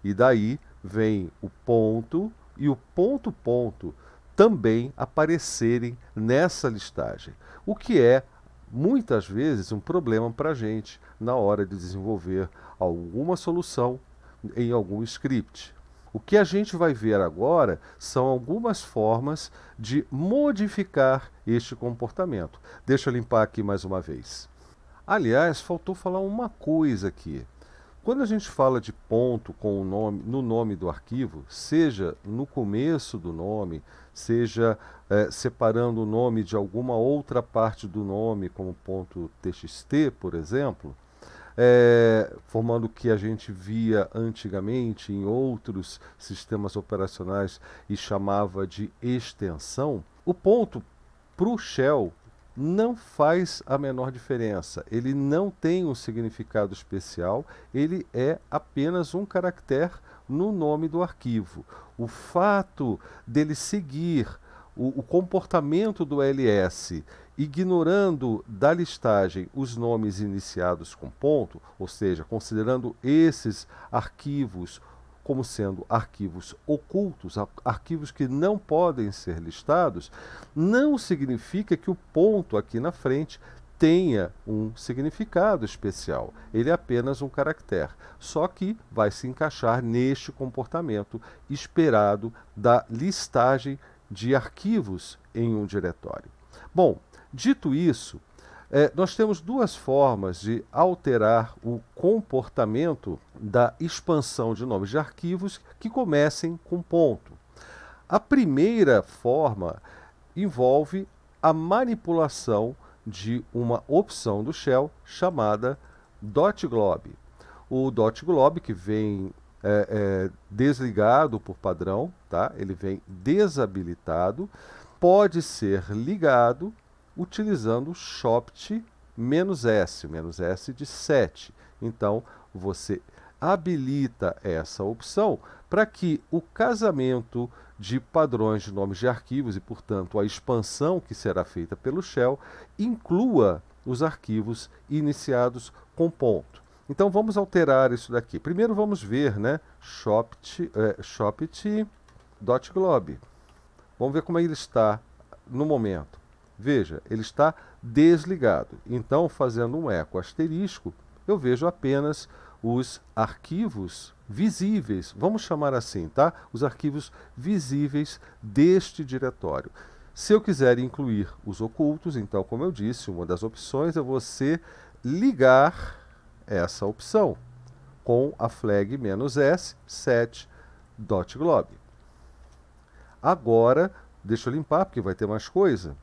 Speaker 1: E daí vem o ponto e o ponto-ponto também aparecerem nessa listagem, o que é muitas vezes um problema para a gente na hora de desenvolver alguma solução em algum script. O que a gente vai ver agora são algumas formas de modificar este comportamento. Deixa eu limpar aqui mais uma vez. Aliás, faltou falar uma coisa aqui. Quando a gente fala de ponto com o nome, no nome do arquivo, seja no começo do nome, seja eh, separando o nome de alguma outra parte do nome, como ponto .txt, por exemplo, é, formando o que a gente via antigamente em outros sistemas operacionais e chamava de extensão, o ponto para o shell não faz a menor diferença. Ele não tem um significado especial, ele é apenas um caractere no nome do arquivo. O fato dele seguir o, o comportamento do LS ignorando da listagem os nomes iniciados com ponto, ou seja, considerando esses arquivos como sendo arquivos ocultos, arquivos que não podem ser listados, não significa que o ponto aqui na frente tenha um significado especial. Ele é apenas um caractere, só que vai se encaixar neste comportamento esperado da listagem de arquivos em um diretório. Bom, dito isso, é, nós temos duas formas de alterar o comportamento da expansão de nomes de arquivos que comecem com ponto. A primeira forma envolve a manipulação de uma opção do shell chamada .glob. O .glob que vem é, é, desligado por padrão, tá? ele vem desabilitado, pode ser ligado utilizando o shopt menos S, menos S de 7. Então, você habilita essa opção para que o casamento de padrões de nomes de arquivos e, portanto, a expansão que será feita pelo shell inclua os arquivos iniciados com ponto. Então vamos alterar isso daqui. Primeiro vamos ver, né, shopt.glob. É, vamos ver como ele está no momento. Veja, ele está desligado. Então, fazendo um eco asterisco, eu vejo apenas os arquivos visíveis, vamos chamar assim, tá? Os arquivos visíveis deste diretório. Se eu quiser incluir os ocultos, então, como eu disse, uma das opções é você ligar essa opção com a flag "-s", set, dot Agora, deixa eu limpar, porque vai ter mais coisa.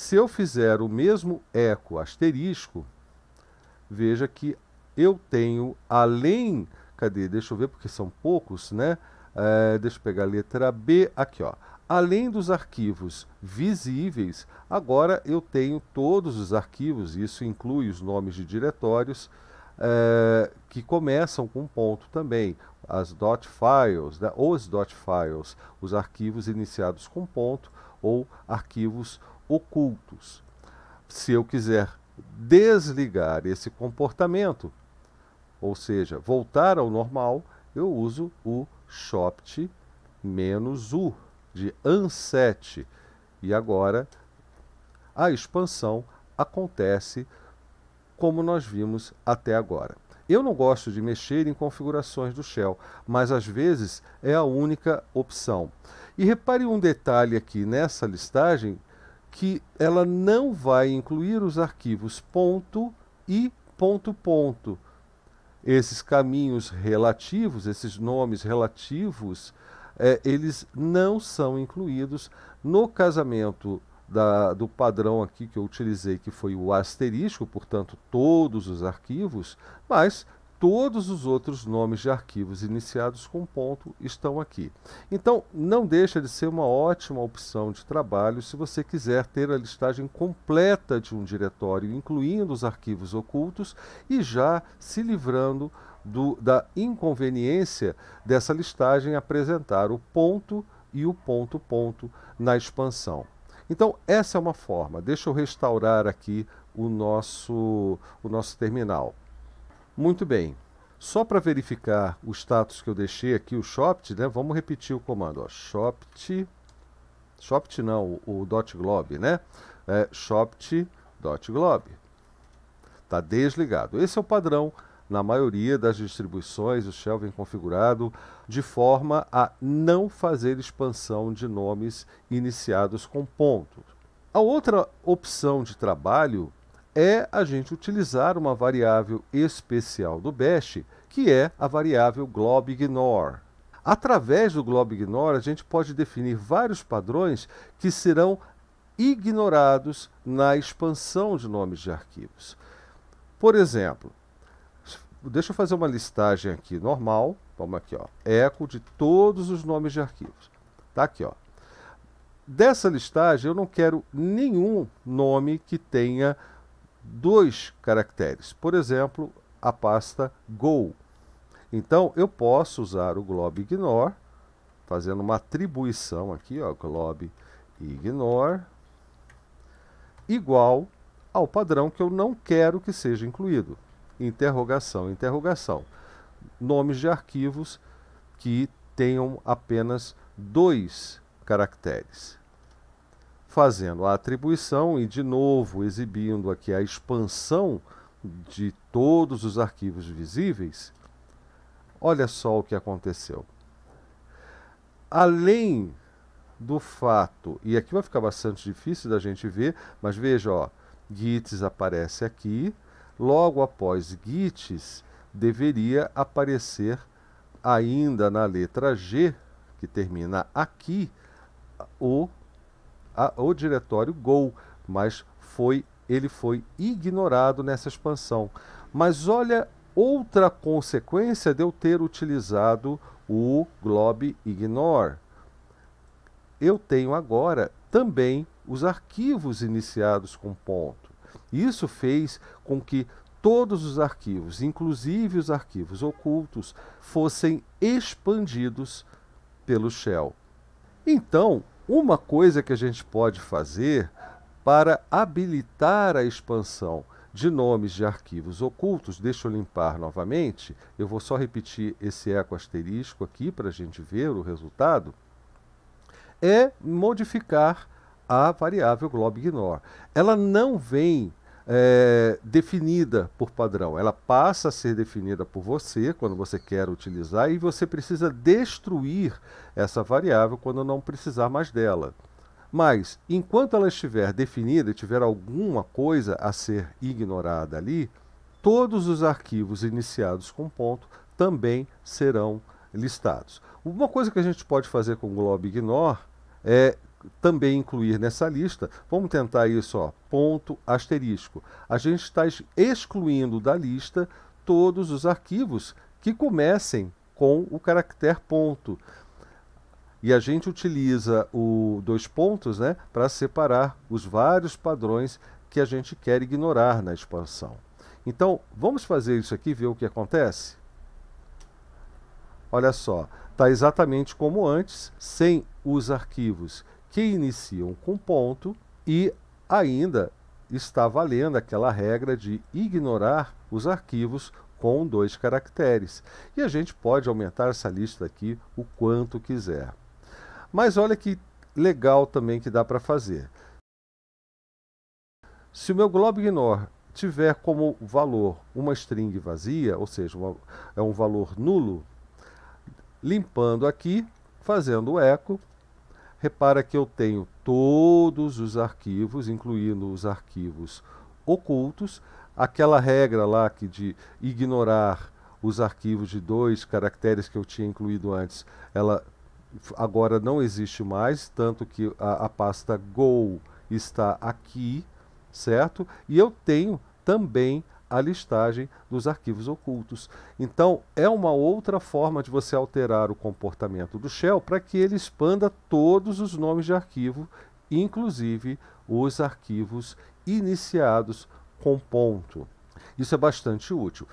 Speaker 1: Se eu fizer o mesmo eco asterisco, veja que eu tenho, além, cadê, deixa eu ver porque são poucos, né? É, deixa eu pegar a letra B, aqui ó. Além dos arquivos visíveis, agora eu tenho todos os arquivos, isso inclui os nomes de diretórios, é, que começam com ponto também, as dot .files, né? os dot .files, os arquivos iniciados com ponto ou arquivos ocultos. Se eu quiser desligar esse comportamento, ou seja, voltar ao normal, eu uso o SHOPT U de ANSET. E agora a expansão acontece como nós vimos até agora. Eu não gosto de mexer em configurações do Shell, mas às vezes é a única opção. E repare um detalhe aqui nessa listagem que ela não vai incluir os arquivos ponto e ponto ponto. Esses caminhos relativos, esses nomes relativos, é, eles não são incluídos no casamento da, do padrão aqui que eu utilizei, que foi o asterisco, portanto, todos os arquivos, mas todos os outros nomes de arquivos iniciados com ponto estão aqui. Então, não deixa de ser uma ótima opção de trabalho se você quiser ter a listagem completa de um diretório, incluindo os arquivos ocultos, e já se livrando do, da inconveniência dessa listagem apresentar o ponto e o ponto ponto na expansão. Então, essa é uma forma. Deixa eu restaurar aqui o nosso, o nosso terminal. Muito bem. Só para verificar o status que eu deixei aqui, o shopt, né? Vamos repetir o comando, ó. shopt, shopt não, o, o dot né? É, shopt dot Está desligado. Esse é o padrão na maioria das distribuições, o Shell vem configurado de forma a não fazer expansão de nomes iniciados com ponto. A outra opção de trabalho é a gente utilizar uma variável especial do Bash, que é a variável globIgnore. Através do globIgnore, a gente pode definir vários padrões que serão ignorados na expansão de nomes de arquivos. Por exemplo, deixa eu fazer uma listagem aqui normal, vamos aqui, ó, eco de todos os nomes de arquivos. Tá aqui, ó. Dessa listagem eu não quero nenhum nome que tenha dois caracteres. Por exemplo, a pasta Go. Então, eu posso usar o glob ignore, fazendo uma atribuição aqui, ó, glob ignore, igual ao padrão que eu não quero que seja incluído. Interrogação, interrogação. Nomes de arquivos que tenham apenas dois caracteres fazendo a atribuição e, de novo, exibindo aqui a expansão de todos os arquivos visíveis, olha só o que aconteceu. Além do fato, e aqui vai ficar bastante difícil da gente ver, mas veja, ó, Gits aparece aqui, logo após Gits deveria aparecer ainda na letra G, que termina aqui, o a, o diretório Gol, mas foi ele foi ignorado nessa expansão. Mas olha outra consequência de eu ter utilizado o glob ignore. Eu tenho agora também os arquivos iniciados com ponto. Isso fez com que todos os arquivos, inclusive os arquivos ocultos, fossem expandidos pelo shell. Então, uma coisa que a gente pode fazer para habilitar a expansão de nomes de arquivos ocultos, deixa eu limpar novamente, eu vou só repetir esse eco asterisco aqui para a gente ver o resultado, é modificar a variável globignore. Ela não vem é, definida por padrão. Ela passa a ser definida por você quando você quer utilizar e você precisa destruir essa variável quando não precisar mais dela. Mas, enquanto ela estiver definida e tiver alguma coisa a ser ignorada ali, todos os arquivos iniciados com ponto também serão listados. Uma coisa que a gente pode fazer com o Glob Ignore é também incluir nessa lista, vamos tentar isso, ó, ponto asterisco. A gente está excluindo da lista todos os arquivos que comecem com o caractere ponto. E a gente utiliza o dois pontos né, para separar os vários padrões que a gente quer ignorar na expansão. Então, vamos fazer isso aqui, ver o que acontece? Olha só, está exatamente como antes, sem os arquivos que iniciam com ponto e ainda está valendo aquela regra de ignorar os arquivos com dois caracteres. E a gente pode aumentar essa lista aqui o quanto quiser. Mas olha que legal também que dá para fazer. Se o meu globignore ignore tiver como valor uma string vazia, ou seja, uma, é um valor nulo, limpando aqui, fazendo o eco, Repara que eu tenho todos os arquivos, incluindo os arquivos ocultos, aquela regra lá que de ignorar os arquivos de dois caracteres que eu tinha incluído antes, ela agora não existe mais, tanto que a, a pasta Go está aqui, certo? E eu tenho também a listagem dos arquivos ocultos. Então, é uma outra forma de você alterar o comportamento do shell para que ele expanda todos os nomes de arquivo, inclusive os arquivos iniciados com ponto. Isso é bastante útil.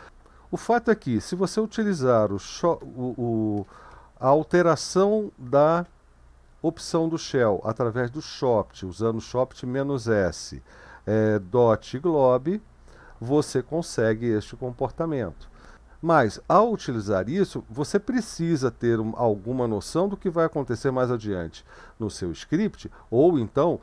Speaker 1: O fato é que, se você utilizar o, o, o, a alteração da opção do shell através do shopt, usando shopt-s, é, eh, dot você consegue este comportamento. Mas, ao utilizar isso, você precisa ter um, alguma noção do que vai acontecer mais adiante no seu script, ou então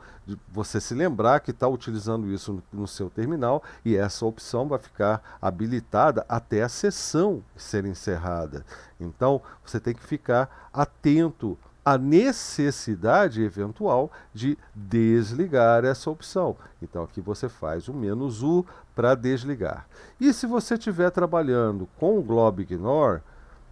Speaker 1: você se lembrar que está utilizando isso no, no, seu terminal e essa opção vai ficar habilitada até a sessão ser encerrada. Então, você tem que ficar atento à necessidade eventual de desligar essa opção. Então, aqui você faz o menos U para desligar. E se você estiver trabalhando com o glob Ignore,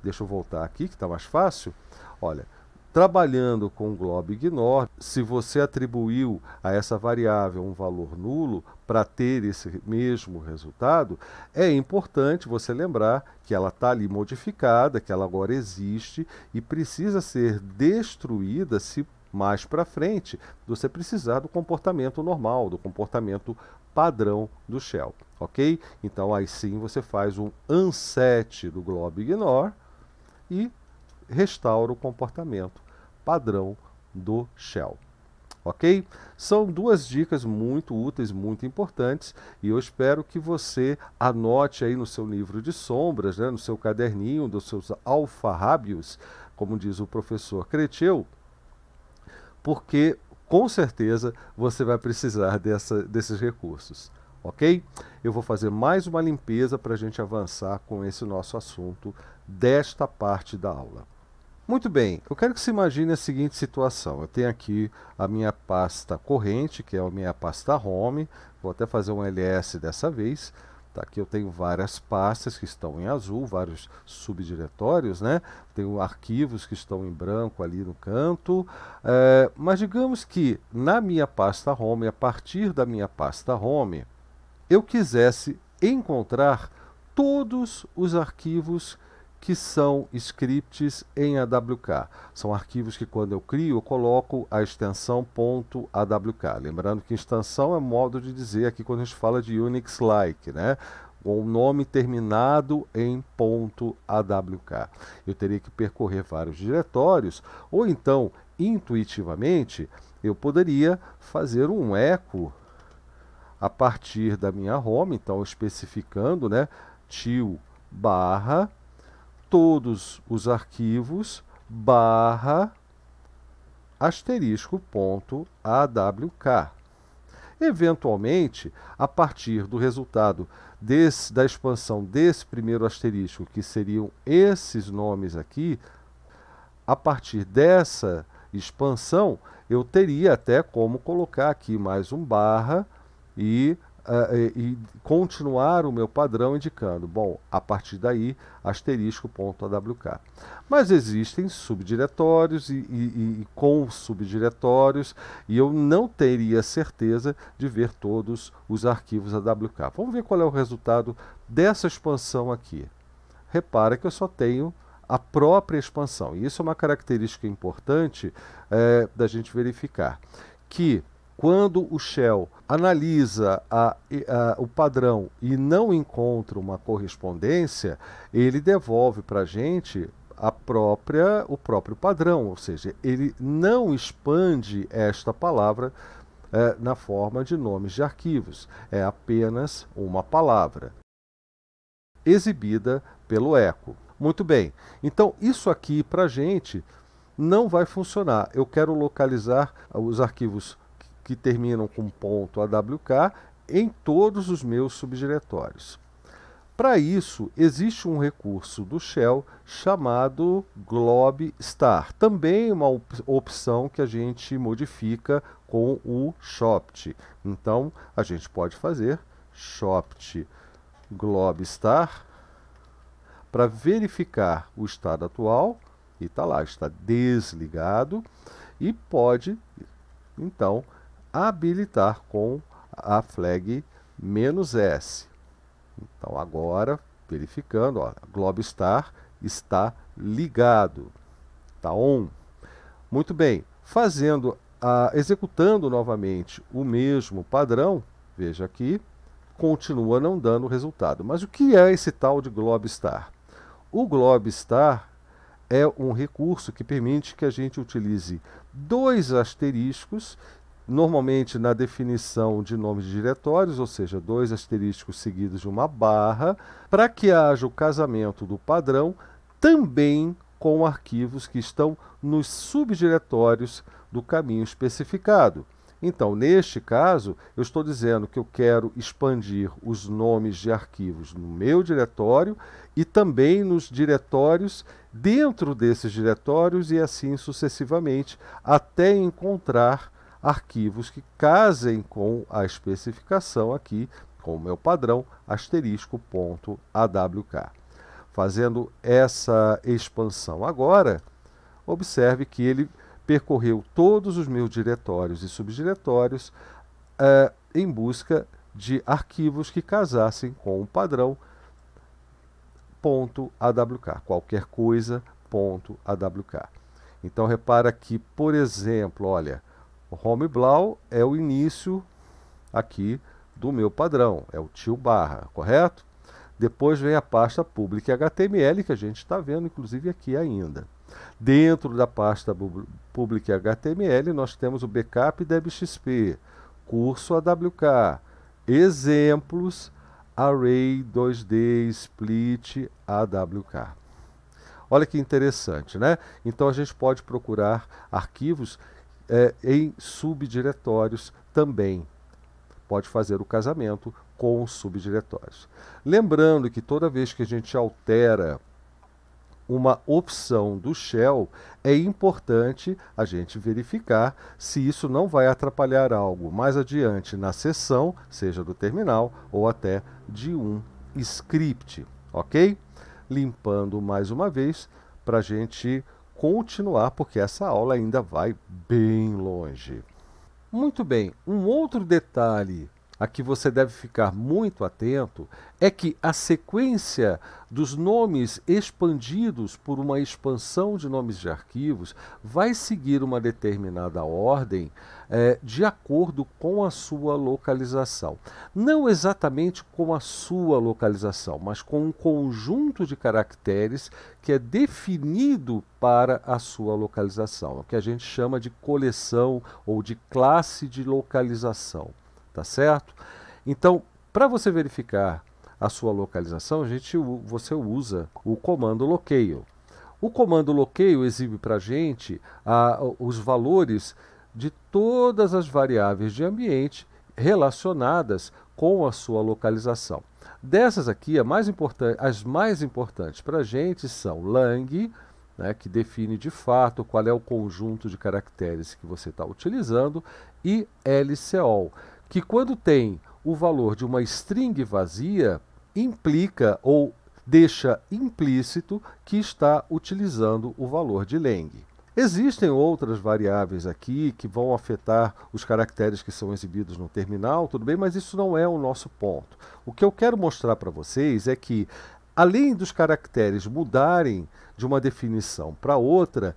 Speaker 1: deixa eu voltar aqui que está mais fácil. Olha, trabalhando com o glob Ignore, se você atribuiu a essa variável um valor nulo para ter esse mesmo resultado, é importante você lembrar que ela está ali modificada, que ela agora existe e precisa ser destruída se mais para frente você precisar do comportamento normal, do comportamento padrão do Shell, ok? Então aí sim você faz um unset do glob ignore e restaura o comportamento padrão do Shell. Ok? São duas dicas muito úteis, muito importantes, e eu espero que você anote aí no seu livro de sombras, né, no seu caderninho, dos seus alfarrábios, como diz o professor Creteu, porque com certeza você vai precisar dessa, desses recursos, ok? Eu vou fazer mais uma limpeza para a gente avançar com esse nosso assunto desta parte da aula. Muito bem, eu quero que se imagine a seguinte situação. Eu tenho aqui a minha pasta corrente, que é a minha pasta home, vou até fazer um ls dessa vez, Tá, aqui eu tenho várias pastas que estão em azul, vários subdiretórios, né? Tenho arquivos que estão em branco ali no canto. É, mas digamos que na minha pasta home, a partir da minha pasta home, eu quisesse encontrar todos os arquivos que que são scripts em AWK. São arquivos que quando eu crio, eu coloco a extensão .awk. Lembrando que extensão é modo de dizer aqui quando a gente fala de Unix-like, né? com o nome terminado em .awk. Eu teria que percorrer vários diretórios, ou então, intuitivamente, eu poderia fazer um eco a partir da minha home, então especificando, né, tio barra todos os arquivos barra asterisco ponto awk. Eventualmente, a partir do resultado desse, da expansão desse primeiro asterisco, que seriam esses nomes aqui, a partir dessa expansão, eu teria até como colocar aqui mais um barra e uh, e, e continuar o meu padrão indicando, bom, a partir daí, asterisco.awk. Mas existem subdiretórios e, e, e com subdiretórios, e eu não teria certeza de ver todos os arquivos AWK. Vamos ver qual é o resultado dessa expansão aqui. Repara que eu só tenho a própria expansão. E isso é uma característica importante é, da gente verificar. Que quando o Shell analisa a, a, o padrão e não encontra uma correspondência, ele devolve para a gente a própria, o próprio padrão, ou seja, ele não expande esta palavra eh, na forma de nomes de arquivos, é apenas uma palavra exibida pelo eco. Muito bem, então isso aqui para a gente não vai funcionar. Eu quero localizar os arquivos que terminam com ponto .awk em todos os meus subdiretórios. Para isso, existe um recurso do Shell chamado Glob Star, também uma opção que a gente modifica com o Shopt. Então, a gente pode fazer Shopt Glob Star para verificar o estado atual, e está lá, está desligado, e pode, então, habilitar com a flag "-s". Então agora, verificando, ó, globstar está ligado, está on. Muito bem, fazendo, a, executando novamente o mesmo padrão, veja aqui, continua não dando resultado. Mas o que é esse tal de globstar? O globstar é um recurso que permite que a gente utilize dois asteriscos normalmente na definição de nomes de diretórios, ou seja, dois asteriscos seguidos de uma barra, para que haja o casamento do padrão também com arquivos que estão nos subdiretórios do caminho especificado. Então, neste caso, eu estou dizendo que eu quero expandir os nomes de arquivos no meu diretório e também nos diretórios dentro desses diretórios e assim sucessivamente até encontrar arquivos que casem com a especificação aqui, com o meu padrão, asterisco.awk. Fazendo essa expansão agora, observe que ele percorreu todos os meus diretórios e subdiretórios eh, em busca de arquivos que casassem com o padrão ponto .awk, qualquer coisa ponto .awk. Então repara que, por exemplo, olha, Home Blau é o início aqui do meu padrão, é o tio barra, correto? Depois vem a pasta pública HTML, que a gente está vendo, inclusive, aqui ainda. Dentro da pasta pública HTML, nós temos o backup DebXP, curso AWK, exemplos, array 2D, split, AWK. Olha que interessante, né? Então a gente pode procurar arquivos é, em subdiretórios também. Pode fazer o casamento com os subdiretórios. Lembrando que toda vez que a gente altera uma opção do Shell, é importante a gente verificar se isso não vai atrapalhar algo mais adiante na sessão, seja do terminal ou até de um script, ok? Limpando mais uma vez para a gente continuar, porque essa aula ainda vai bem longe. Muito bem, um outro detalhe a que você deve ficar muito atento é que a sequência dos nomes expandidos por uma expansão de nomes de arquivos vai seguir uma determinada ordem é, de acordo com a sua localização. Não exatamente com a sua localização, mas com um conjunto de caracteres que é definido para a sua localização, o que a gente chama de coleção ou de classe de localização tá certo? Então, para você verificar a sua localização, a gente, você usa o comando locale. O comando locale exibe para a gente os valores de todas as variáveis de ambiente relacionadas com a sua localização. Dessas aqui, mais as mais importantes para a gente são lang, né, que define de fato qual é o conjunto de caracteres que você está utilizando, e LCOL, que quando tem o valor de uma string vazia, implica ou deixa implícito que está utilizando o valor de Lang. Existem outras variáveis aqui que vão afetar os caracteres que são exibidos no terminal, tudo bem, mas isso não é o nosso ponto. O que eu quero mostrar para vocês é que, além dos caracteres mudarem de uma definição para outra,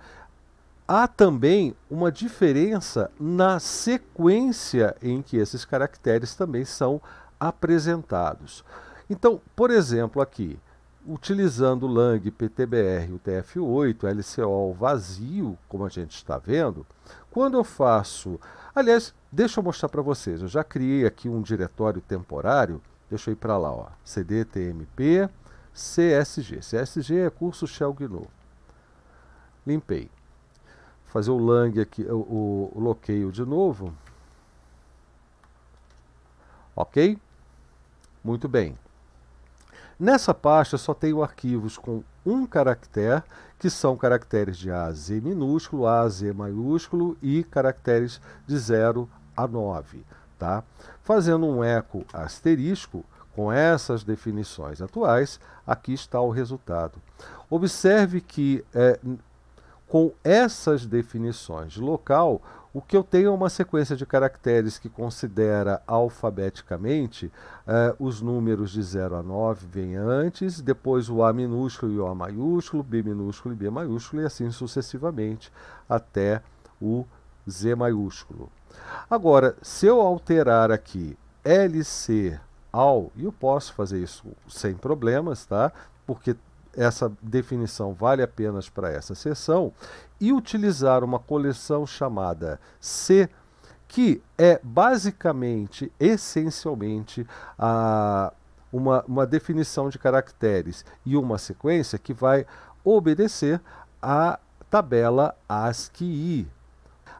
Speaker 1: há também uma diferença na sequência em que esses caracteres também são apresentados. Então, por exemplo, aqui, utilizando o Lang PTBR, utf 8 LCO vazio, como a gente está vendo, quando eu faço. Aliás, deixa eu mostrar para vocês. Eu já criei aqui um diretório temporário. Deixa eu ir para lá, ó. CDTMP, CSG. CSG é curso Shell GNU. Limpei fazer o lang aqui, o, o bloqueio de novo. Ok? Muito bem. Nessa pasta só tenho arquivos com um caractere, que são caracteres de A a Z minúsculo, A a Z maiúsculo e caracteres de 0 a 9. Tá? Fazendo um eco asterisco, com essas definições atuais, aqui está o resultado. Observe que é, com essas definições de local, o que eu tenho é uma sequência de caracteres que considera alfabeticamente eh, os números de 0 a 9 vêm antes, depois o A minúsculo e o A maiúsculo, B minúsculo e B maiúsculo, e assim sucessivamente até o Z maiúsculo. Agora, se eu alterar aqui LC ao, e eu posso fazer isso sem problemas, tá? Porque essa definição vale apenas para essa sessão, e utilizar uma coleção chamada C, que é basicamente, essencialmente, a, uma, uma definição de caracteres e uma sequência que vai obedecer à tabela ASCII,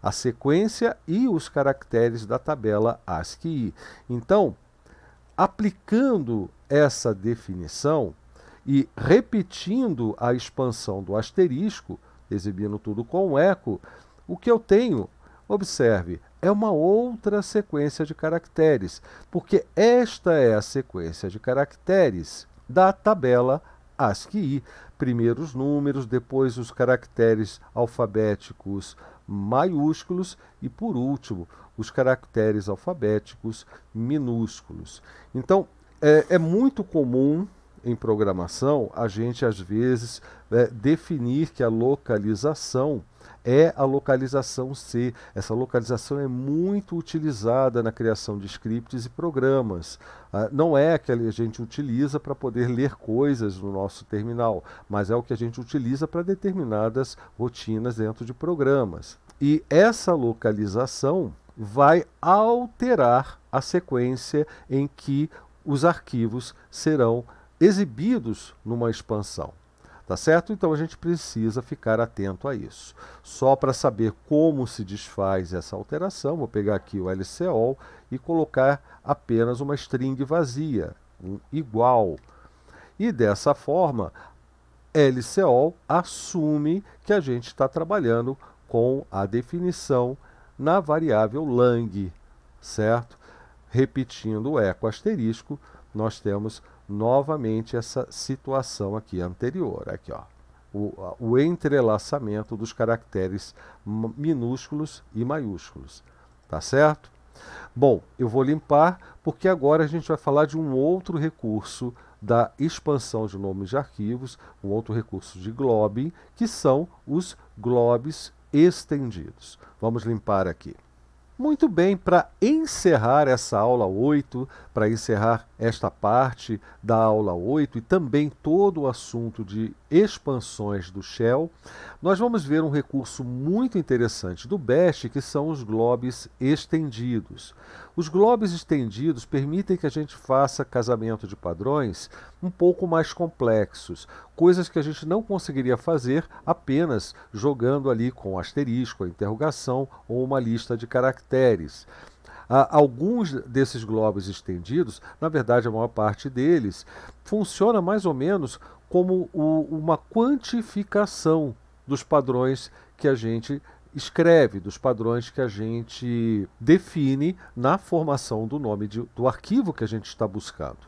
Speaker 1: a sequência e os caracteres da tabela ASCII. Então, aplicando essa definição, e repetindo a expansão do asterisco, exibindo tudo com eco, o que eu tenho, observe, é uma outra sequência de caracteres, porque esta é a sequência de caracteres da tabela ASCII. Primeiros números, depois os caracteres alfabéticos maiúsculos e, por último, os caracteres alfabéticos minúsculos. Então, é, é muito comum em programação, a gente às vezes é, definir que a localização é a localização C. Essa localização é muito utilizada na criação de scripts e programas. Ah, não é a que a gente utiliza para poder ler coisas no nosso terminal, mas é o que a gente utiliza para determinadas rotinas dentro de programas. E essa localização vai alterar a sequência em que os arquivos serão exibidos numa expansão. Tá certo? Então a gente precisa ficar atento a isso. Só para saber como se desfaz essa alteração, vou pegar aqui o LCOL e colocar apenas uma string vazia, um igual. E dessa forma, LCOL assume que a gente está trabalhando com a definição na variável lang, certo? Repetindo o eco asterisco, nós temos novamente essa situação aqui anterior, aqui ó, o, o entrelaçamento dos caracteres minúsculos e maiúsculos, tá certo? Bom, eu vou limpar porque agora a gente vai falar de um outro recurso da expansão de nomes de arquivos, um outro recurso de globin, que são os globes estendidos. Vamos limpar aqui. Muito bem, para encerrar essa aula 8, para encerrar esta parte da aula 8 e também todo o assunto de expansões do Shell, nós vamos ver um recurso muito interessante do Bash, que são os globes estendidos. Os globes estendidos permitem que a gente faça casamento de padrões um pouco mais complexos, coisas que a gente não conseguiria fazer apenas jogando ali com asterisco, interrogação ou uma lista de caracteres. alguns desses globos estendidos, na verdade a maior parte deles, funciona mais ou menos como uma quantificação dos padrões que a gente escreve, dos padrões que a gente define na formação do nome de, do arquivo que a gente está buscando.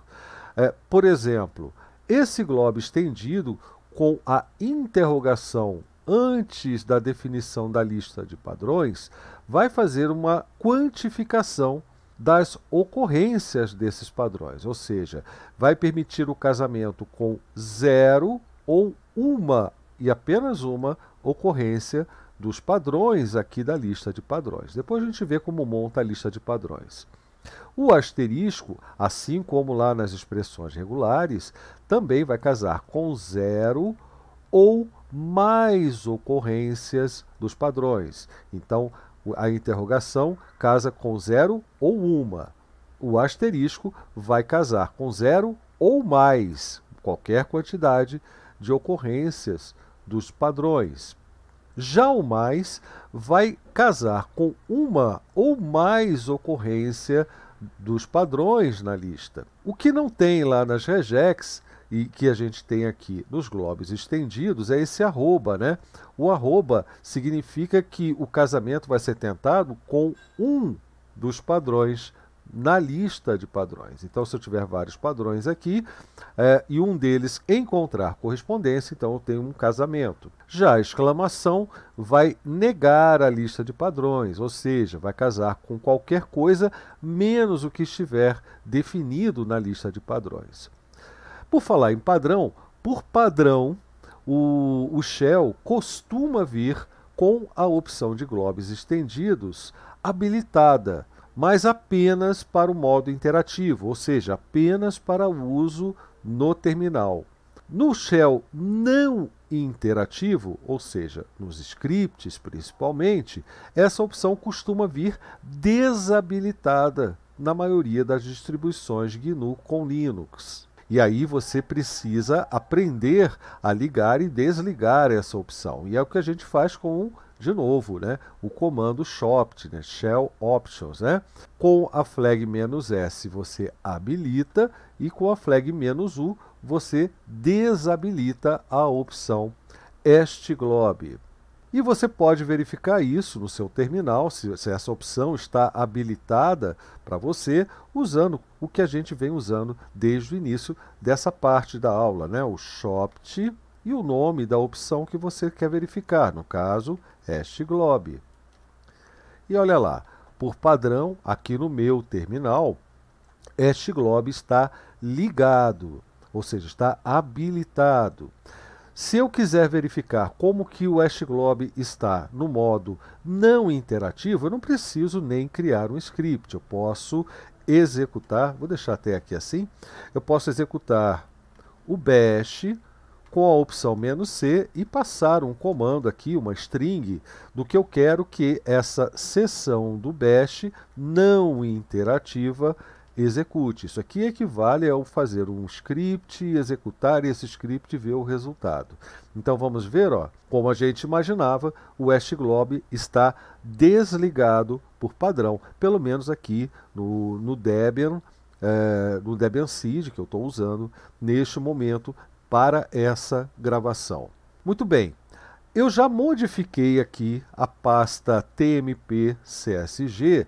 Speaker 1: É, por exemplo, esse globo estendido com a interrogação antes da definição da lista de padrões vai fazer uma quantificação das ocorrências desses padrões, ou seja, vai permitir o casamento com zero ou uma e apenas uma ocorrência dos padrões aqui da lista de padrões. Depois a gente vê como monta a lista de padrões. O asterisco, assim como lá nas expressões regulares, também vai casar com zero ou mais ocorrências dos padrões. Então, a interrogação casa com zero ou uma. O asterisco vai casar com zero ou mais qualquer quantidade de ocorrências dos padrões. Já o mais vai casar com uma ou mais ocorrência dos padrões na lista. O que não tem lá nas regex e que a gente tem aqui nos globes estendidos é esse arroba, né? O arroba significa que o casamento vai ser tentado com um dos padrões na lista de padrões. Então, se eu tiver vários padrões aqui é, e um deles encontrar correspondência, então eu tenho um casamento. Já a exclamação vai negar a lista de padrões, ou seja, vai casar com qualquer coisa menos o que estiver definido na lista de padrões. Por falar em padrão, por padrão, o, o shell costuma vir com a opção de globes estendidos habilitada mas apenas para o modo interativo, ou seja, apenas para uso no terminal. No shell não interativo, ou seja, nos scripts principalmente, essa opção costuma vir desabilitada na maioria das distribuições GNU com Linux. E aí você precisa aprender a ligar e desligar essa opção. E é o que a gente faz com de novo, né, o comando shopt, né, shell options, né? Com a flag "-s" você habilita e com a flag "-u" você desabilita a opção este E você pode verificar isso no seu terminal, se, se essa opção está habilitada para você, usando o que a gente vem usando desde o início dessa parte da aula, né? O shopt e o nome da opção que você quer verificar, no caso, hash globe. E olha lá, por padrão, aqui no meu terminal, hash globe está ligado, ou seja, está habilitado. Se eu quiser verificar como que o hash globe está no modo não interativo, eu não preciso nem criar um script, eu posso executar, vou deixar até aqui assim, eu posso executar o bash com a opção "-c", e passar um comando aqui, uma string, do que eu quero que essa sessão do bash não interativa execute. Isso aqui equivale ao fazer um script, executar esse script e ver o resultado. Então vamos ver, ó, como a gente imaginava, o West Globe está desligado por padrão, pelo menos aqui no, no Debian, é, no Debian Seed que eu estou usando, neste momento para essa gravação. Muito bem, eu já modifiquei aqui a pasta TMP CSG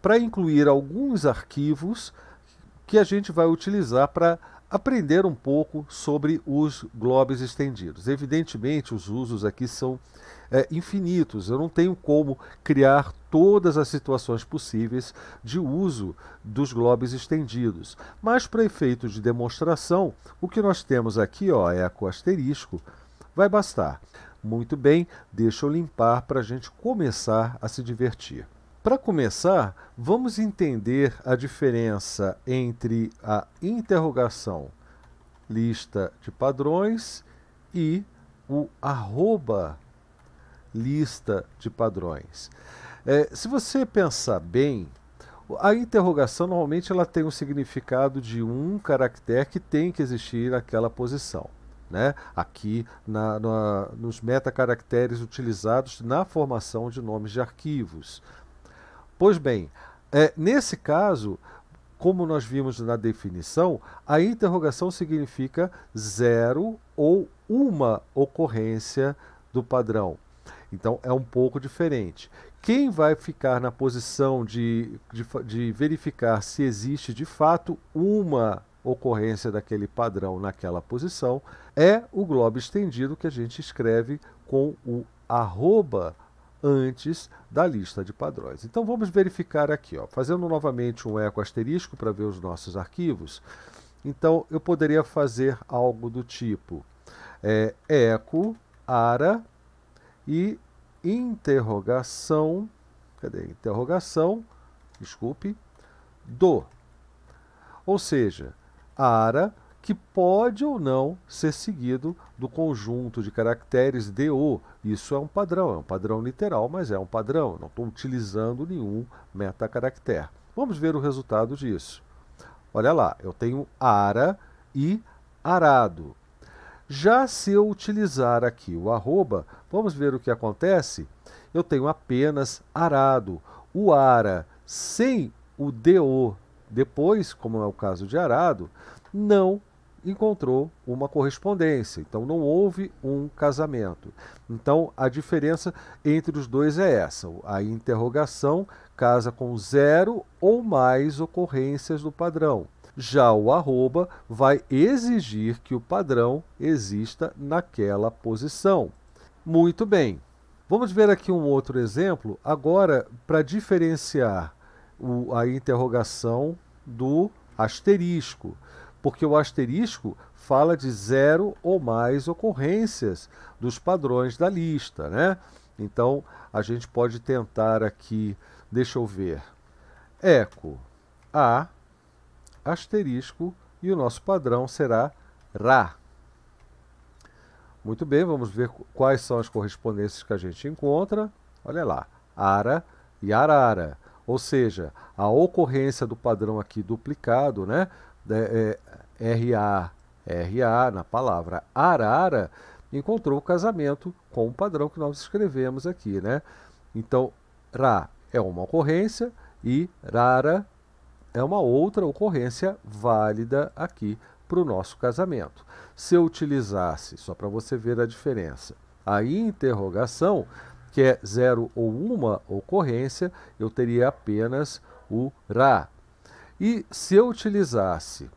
Speaker 1: para incluir alguns arquivos que a gente vai utilizar para aprender um pouco sobre os globes estendidos. Evidentemente, os usos aqui são é, infinitos. Eu não tenho como criar todas as situações possíveis de uso dos globes estendidos. Mas, para efeito de demonstração, o que nós temos aqui ó, é com asterisco, vai bastar. Muito bem, deixa eu limpar para a gente começar a se divertir. Para começar, vamos entender a diferença entre a interrogação lista de padrões e o arroba lista de padrões. É, se você pensar bem, a interrogação normalmente ela tem o um significado de um caractere que tem que existir naquela posição. Né? Aqui na, na, nos metacaracteres utilizados na formação de nomes de arquivos. Pois bem, é, nesse caso, como nós vimos na definição, a interrogação significa zero ou uma ocorrência do padrão. Então é um pouco diferente. Quem vai ficar na posição de, de, de verificar se existe de fato uma ocorrência daquele padrão naquela posição é o globo estendido que a gente escreve com o arroba antes da lista de padrões. Então vamos verificar aqui, ó, fazendo novamente um eco asterisco para ver os nossos arquivos. Então eu poderia fazer algo do tipo é, eco ara e interrogação, cadê? Interrogação, desculpe, do. Ou seja, ara que pode ou não ser seguido do conjunto de caracteres DO. Isso é um padrão, é um padrão literal, mas é um padrão. Não estou utilizando nenhum metacaractere. Vamos ver o resultado disso. Olha lá, eu tenho ara e arado. Já se eu utilizar aqui o arroba, vamos ver o que acontece. Eu tenho apenas arado. O ara sem o DO depois, como é o caso de arado, não encontrou uma correspondência. Então não houve um casamento. Então a diferença entre os dois é essa. A interrogação casa com zero ou mais ocorrências do padrão. Já o arroba vai exigir que o padrão exista naquela posição. Muito bem. Vamos ver aqui um outro exemplo agora para diferenciar o, a interrogação do asterisco porque o asterisco fala de zero ou mais ocorrências dos padrões da lista, né? Então, a gente pode tentar aqui, deixa eu ver, eco A, asterisco, e o nosso padrão será Ra. Muito bem, vamos ver quais são as correspondências que a gente encontra. Olha lá, ara e arara. Ou seja, a ocorrência do padrão aqui duplicado, né? Né, é, r a RA, RA na palavra arara, encontrou o casamento com o padrão que nós escrevemos aqui, né? Então, Ra é uma ocorrência e Rara é uma outra ocorrência válida aqui para o nosso casamento. Se eu utilizasse, só para você ver a diferença, a interrogação, que é zero ou uma ocorrência, eu teria apenas o Ra. E se eu utilizasse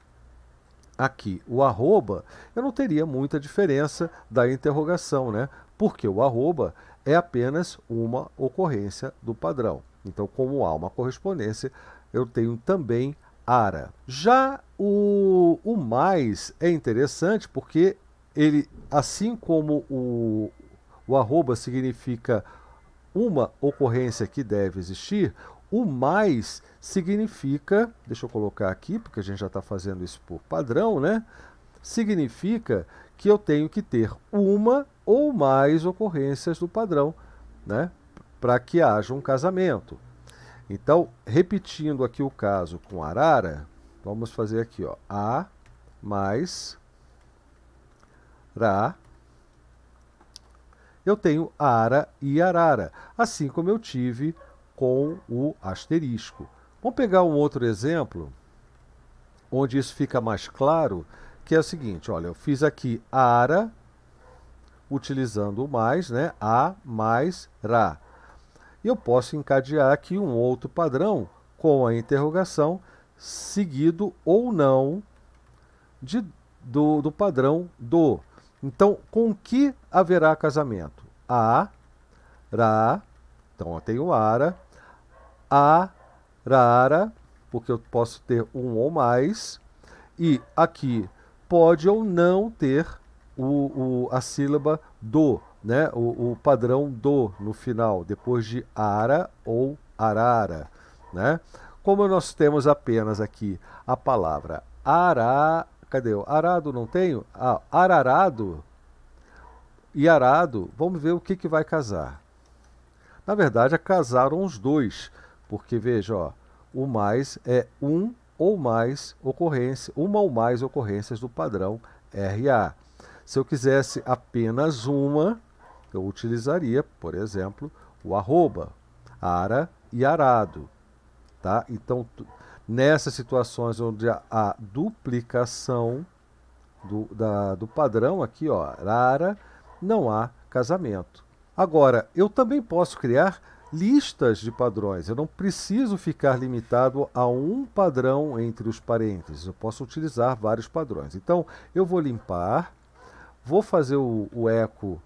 Speaker 1: aqui o arroba, eu não teria muita diferença da interrogação, né? Porque o arroba é apenas uma ocorrência do padrão. Então, como há uma correspondência, eu tenho também ara. Já o, o mais é interessante porque ele, assim como o, o arroba significa uma ocorrência que deve existir, o mais significa, deixa eu colocar aqui, porque a gente já está fazendo isso por padrão, né? Significa que eu tenho que ter uma ou mais ocorrências do padrão, né? Para que haja um casamento. Então, repetindo aqui o caso com arara, vamos fazer aqui, ó, a mais ra. Eu tenho ara e arara, assim como eu tive com o asterisco. Vamos pegar um outro exemplo onde isso fica mais claro, que é o seguinte, olha, eu fiz aqui ara utilizando o mais, né? A mais ra. E eu posso encadear aqui um outro padrão com a interrogação seguido ou não de, do, do padrão do. Então, com que haverá casamento? A, ra, então, ó, tem o ara, arara, porque eu posso ter um ou mais, e aqui pode ou não ter o, o a sílaba do, né? O, o, padrão do no final, depois de ara ou arara, né? Como nós temos apenas aqui a palavra ará, cadê o arado? Não tenho? Ah, ararado e arado, vamos ver o que, que vai casar. Na verdade, é casaram os dois, porque veja, ó, o mais é um ou mais ocorrência, uma ou mais ocorrências do padrão RA. Se eu quisesse apenas uma, eu utilizaria, por exemplo, o arroba, ara e arado. Tá? Então, nessas situações onde há duplicação do, da, do padrão aqui, ó, ara, não há casamento. Agora, eu também posso criar listas de padrões. Eu não preciso ficar limitado a um padrão entre os parênteses. Eu posso utilizar vários padrões. Então, eu vou limpar, vou fazer o, o eco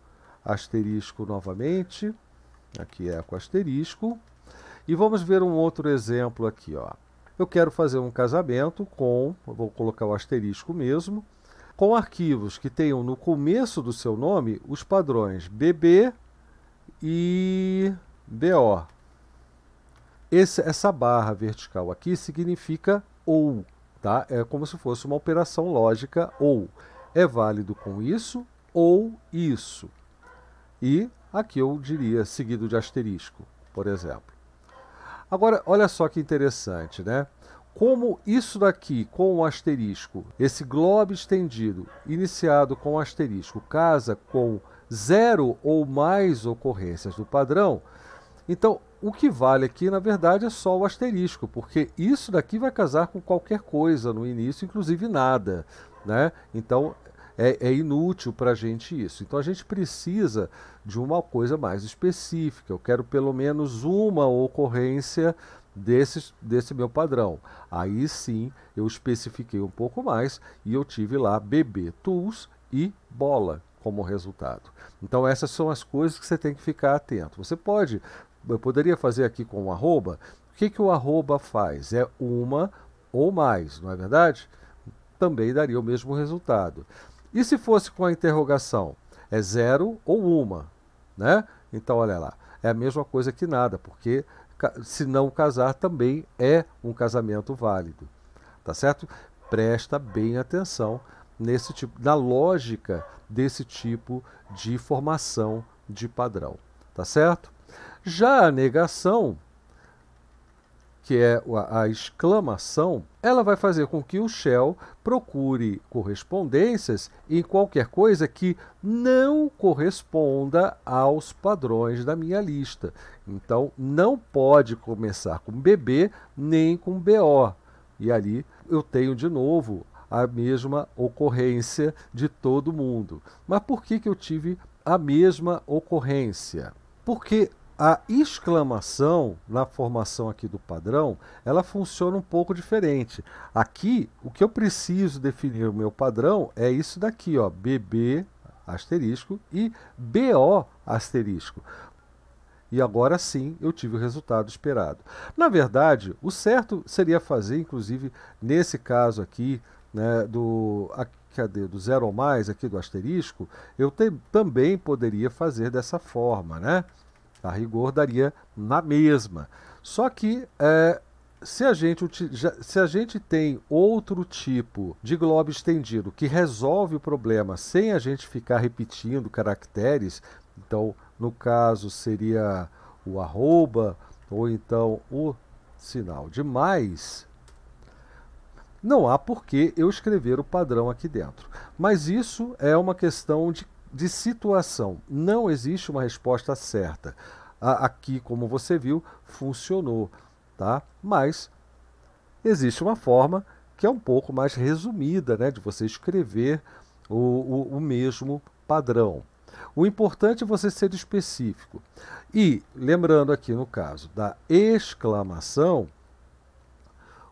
Speaker 1: asterisco novamente. Aqui eco asterisco. E vamos ver um outro exemplo aqui. Ó. Eu quero fazer um casamento com, vou colocar o asterisco mesmo, com arquivos que tenham no começo do seu nome os padrões bb e BO. Esse, essa barra vertical aqui significa ou, tá? É como se fosse uma operação lógica ou. É válido com isso ou isso. E aqui eu diria seguido de asterisco, por exemplo. Agora, olha só que interessante, né? Como isso daqui com o um asterisco, esse globo estendido iniciado com um asterisco, casa com zero ou mais ocorrências do padrão. Então, o que vale aqui, na verdade, é só o asterisco, porque isso daqui vai casar com qualquer coisa no início, inclusive nada. Né? Então, é, é inútil para a gente isso. Então, a gente precisa de uma coisa mais específica. Eu quero pelo menos uma ocorrência desse, desse meu padrão. Aí sim, eu especifiquei um pouco mais e eu tive lá bebê, tools e bola como resultado. Então essas são as coisas que você tem que ficar atento. Você pode, eu poderia fazer aqui com um arroba. O que, que o arroba faz? É uma ou mais, não é verdade? Também daria o mesmo resultado. E se fosse com a interrogação? É zero ou uma, né? Então olha lá, é a mesma coisa que nada, porque se não casar também é um casamento válido, tá certo? Presta bem atenção nesse tipo na lógica desse tipo de formação de padrão, tá certo? Já a negação, que é a exclamação, ela vai fazer com que o shell procure correspondências em qualquer coisa que não corresponda aos padrões da minha lista. Então, não pode começar com BB nem com BO. E ali eu tenho de novo a mesma ocorrência de todo mundo. Mas por que, que eu tive a mesma ocorrência? Porque a exclamação na formação aqui do padrão, ela funciona um pouco diferente. Aqui, o que eu preciso definir o meu padrão é isso daqui, ó, BB asterisco e BO asterisco. E agora sim eu tive o resultado esperado. Na verdade, o certo seria fazer, inclusive nesse caso aqui, né, do, a, cadê, do zero ou mais aqui do asterisco, eu te, também poderia fazer dessa forma, né? A rigor daria na mesma. Só que é, se, a gente, se a gente tem outro tipo de globo estendido que resolve o problema sem a gente ficar repetindo caracteres, então no caso seria o arroba ou então o sinal de mais, não há por que eu escrever o padrão aqui dentro. Mas isso é uma questão de, de situação. Não existe uma resposta certa. A, aqui, como você viu, funcionou. Tá? Mas existe uma forma que é um pouco mais resumida né, de você escrever o, o, o mesmo padrão. O importante é você ser específico. E, lembrando aqui no caso da exclamação,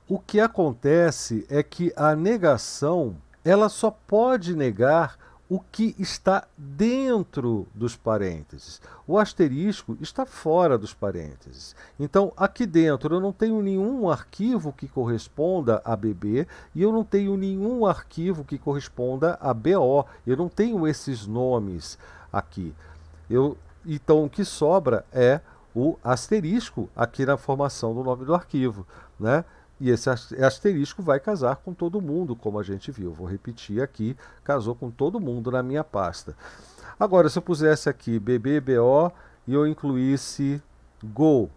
Speaker 1: o que acontece é que a negação, ela só pode negar o que está dentro dos parênteses. O asterisco está fora dos parênteses. Então, aqui dentro eu não tenho nenhum arquivo que corresponda a BB e eu não tenho nenhum arquivo que corresponda a BO. Eu não tenho esses nomes aqui. Eu, então, o que sobra é o asterisco aqui na formação do nome do arquivo. Né? E esse asterisco vai casar com todo mundo, como a gente viu. Vou repetir aqui: casou com todo mundo na minha pasta. Agora, se eu pusesse aqui BBBO e eu incluísse Go,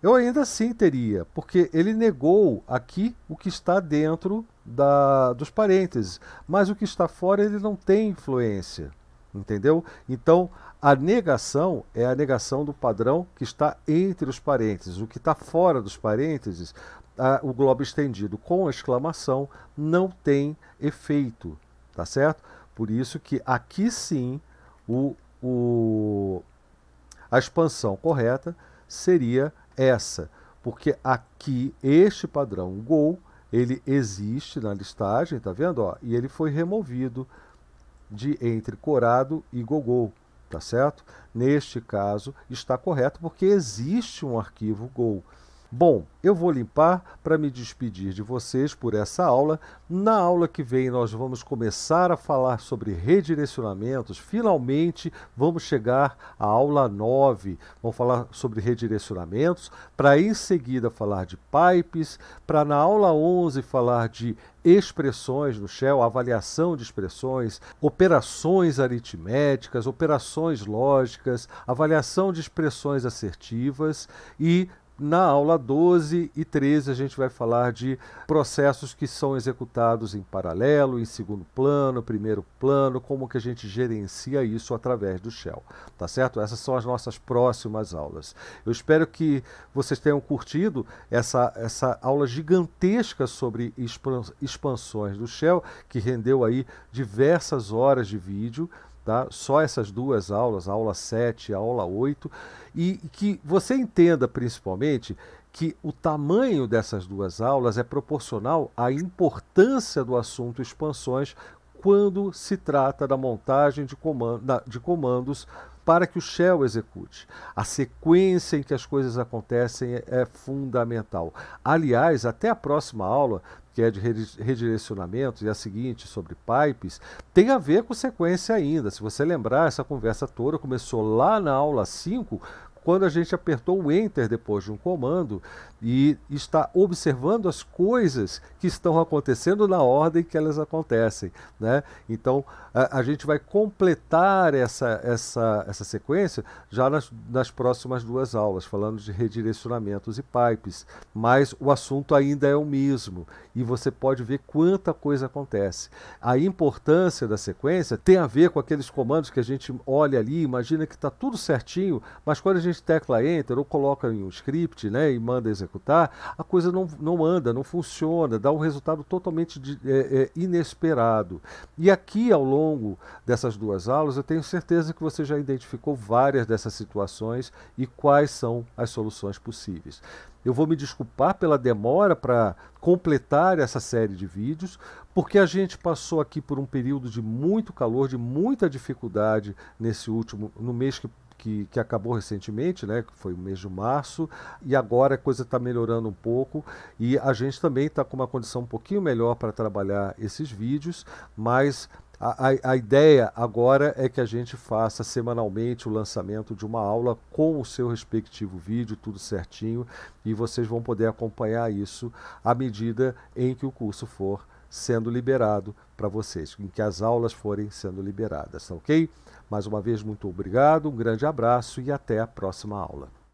Speaker 1: eu ainda assim teria, porque ele negou aqui o que está dentro da, dos parênteses, mas o que está fora ele não tem influência. Entendeu? Então, a negação é a negação do padrão que está entre os parênteses. O que está fora dos parênteses, o globo estendido com exclamação não tem efeito, tá certo? Por isso que aqui sim o, o, a expansão correta seria essa, porque aqui este padrão gol ele existe na listagem, tá vendo? Ó, e ele foi removido de entre corado e gogol, tá certo? Neste caso está correto porque existe um arquivo gol. Bom, eu vou limpar para me despedir de vocês por essa aula. Na aula que vem nós vamos começar a falar sobre redirecionamentos. Finalmente vamos chegar à aula 9. Vamos falar sobre redirecionamentos, para em seguida falar de pipes, para na aula 11 falar de expressões no Shell, avaliação de expressões, operações aritméticas, operações lógicas, avaliação de expressões assertivas e na aula 12 e 13, a gente vai falar de processos que são executados em paralelo, em segundo plano, primeiro plano, como que a gente gerencia isso através do Shell. Tá certo? Essas são as nossas próximas aulas. Eu espero que vocês tenham curtido essa, essa aula gigantesca sobre expansões do Shell, que rendeu aí diversas horas de vídeo tá? só essas duas aulas, a aula 7 e a aula 8, e que você entenda principalmente que o tamanho dessas duas aulas é proporcional à importância do assunto expansões quando se trata da montagem de, comando, de comandos para que o Shell execute. A sequência em que as coisas acontecem é, é fundamental. Aliás, até a próxima aula, que é de redirecionamento, e a seguinte sobre pipes, tem a ver com sequência ainda. Se você lembrar, essa conversa toda começou lá na aula 5 quando a gente apertou o Enter depois de um comando e está observando as coisas que estão acontecendo na ordem que elas acontecem. Né? Então, a, a gente vai completar essa, essa, essa sequência já nas, nas próximas duas aulas, falando de redirecionamentos e pipes. Mas o assunto ainda é o mesmo e você pode ver quanta coisa acontece. A importância da sequência tem a ver com aqueles comandos que a gente olha ali, imagina que está tudo certinho, mas quando a gente gente tecla enter ou coloca em um script né, e manda executar, a coisa não, não anda, não funciona, dá um resultado totalmente de, é, é, inesperado. E aqui, ao longo dessas duas aulas, eu tenho certeza que você já identificou várias dessas situações e quais são as soluções possíveis. Eu vou me desculpar pela demora para completar essa série de vídeos, porque a gente passou aqui por um período de muito calor, de muita dificuldade nesse último no mês que que, que acabou recentemente, né, que foi o mês de março, e agora a coisa está melhorando um pouco e a gente também está com uma condição um pouquinho melhor para trabalhar esses vídeos, mas a, a, a, ideia agora é que a gente faça semanalmente o lançamento de uma aula com o seu respectivo vídeo, tudo certinho, e vocês vão poder acompanhar isso à medida em que o curso for sendo liberado para vocês, em que as aulas forem sendo liberadas, tá ok? Mais uma vez, muito obrigado, um grande abraço e até a próxima aula.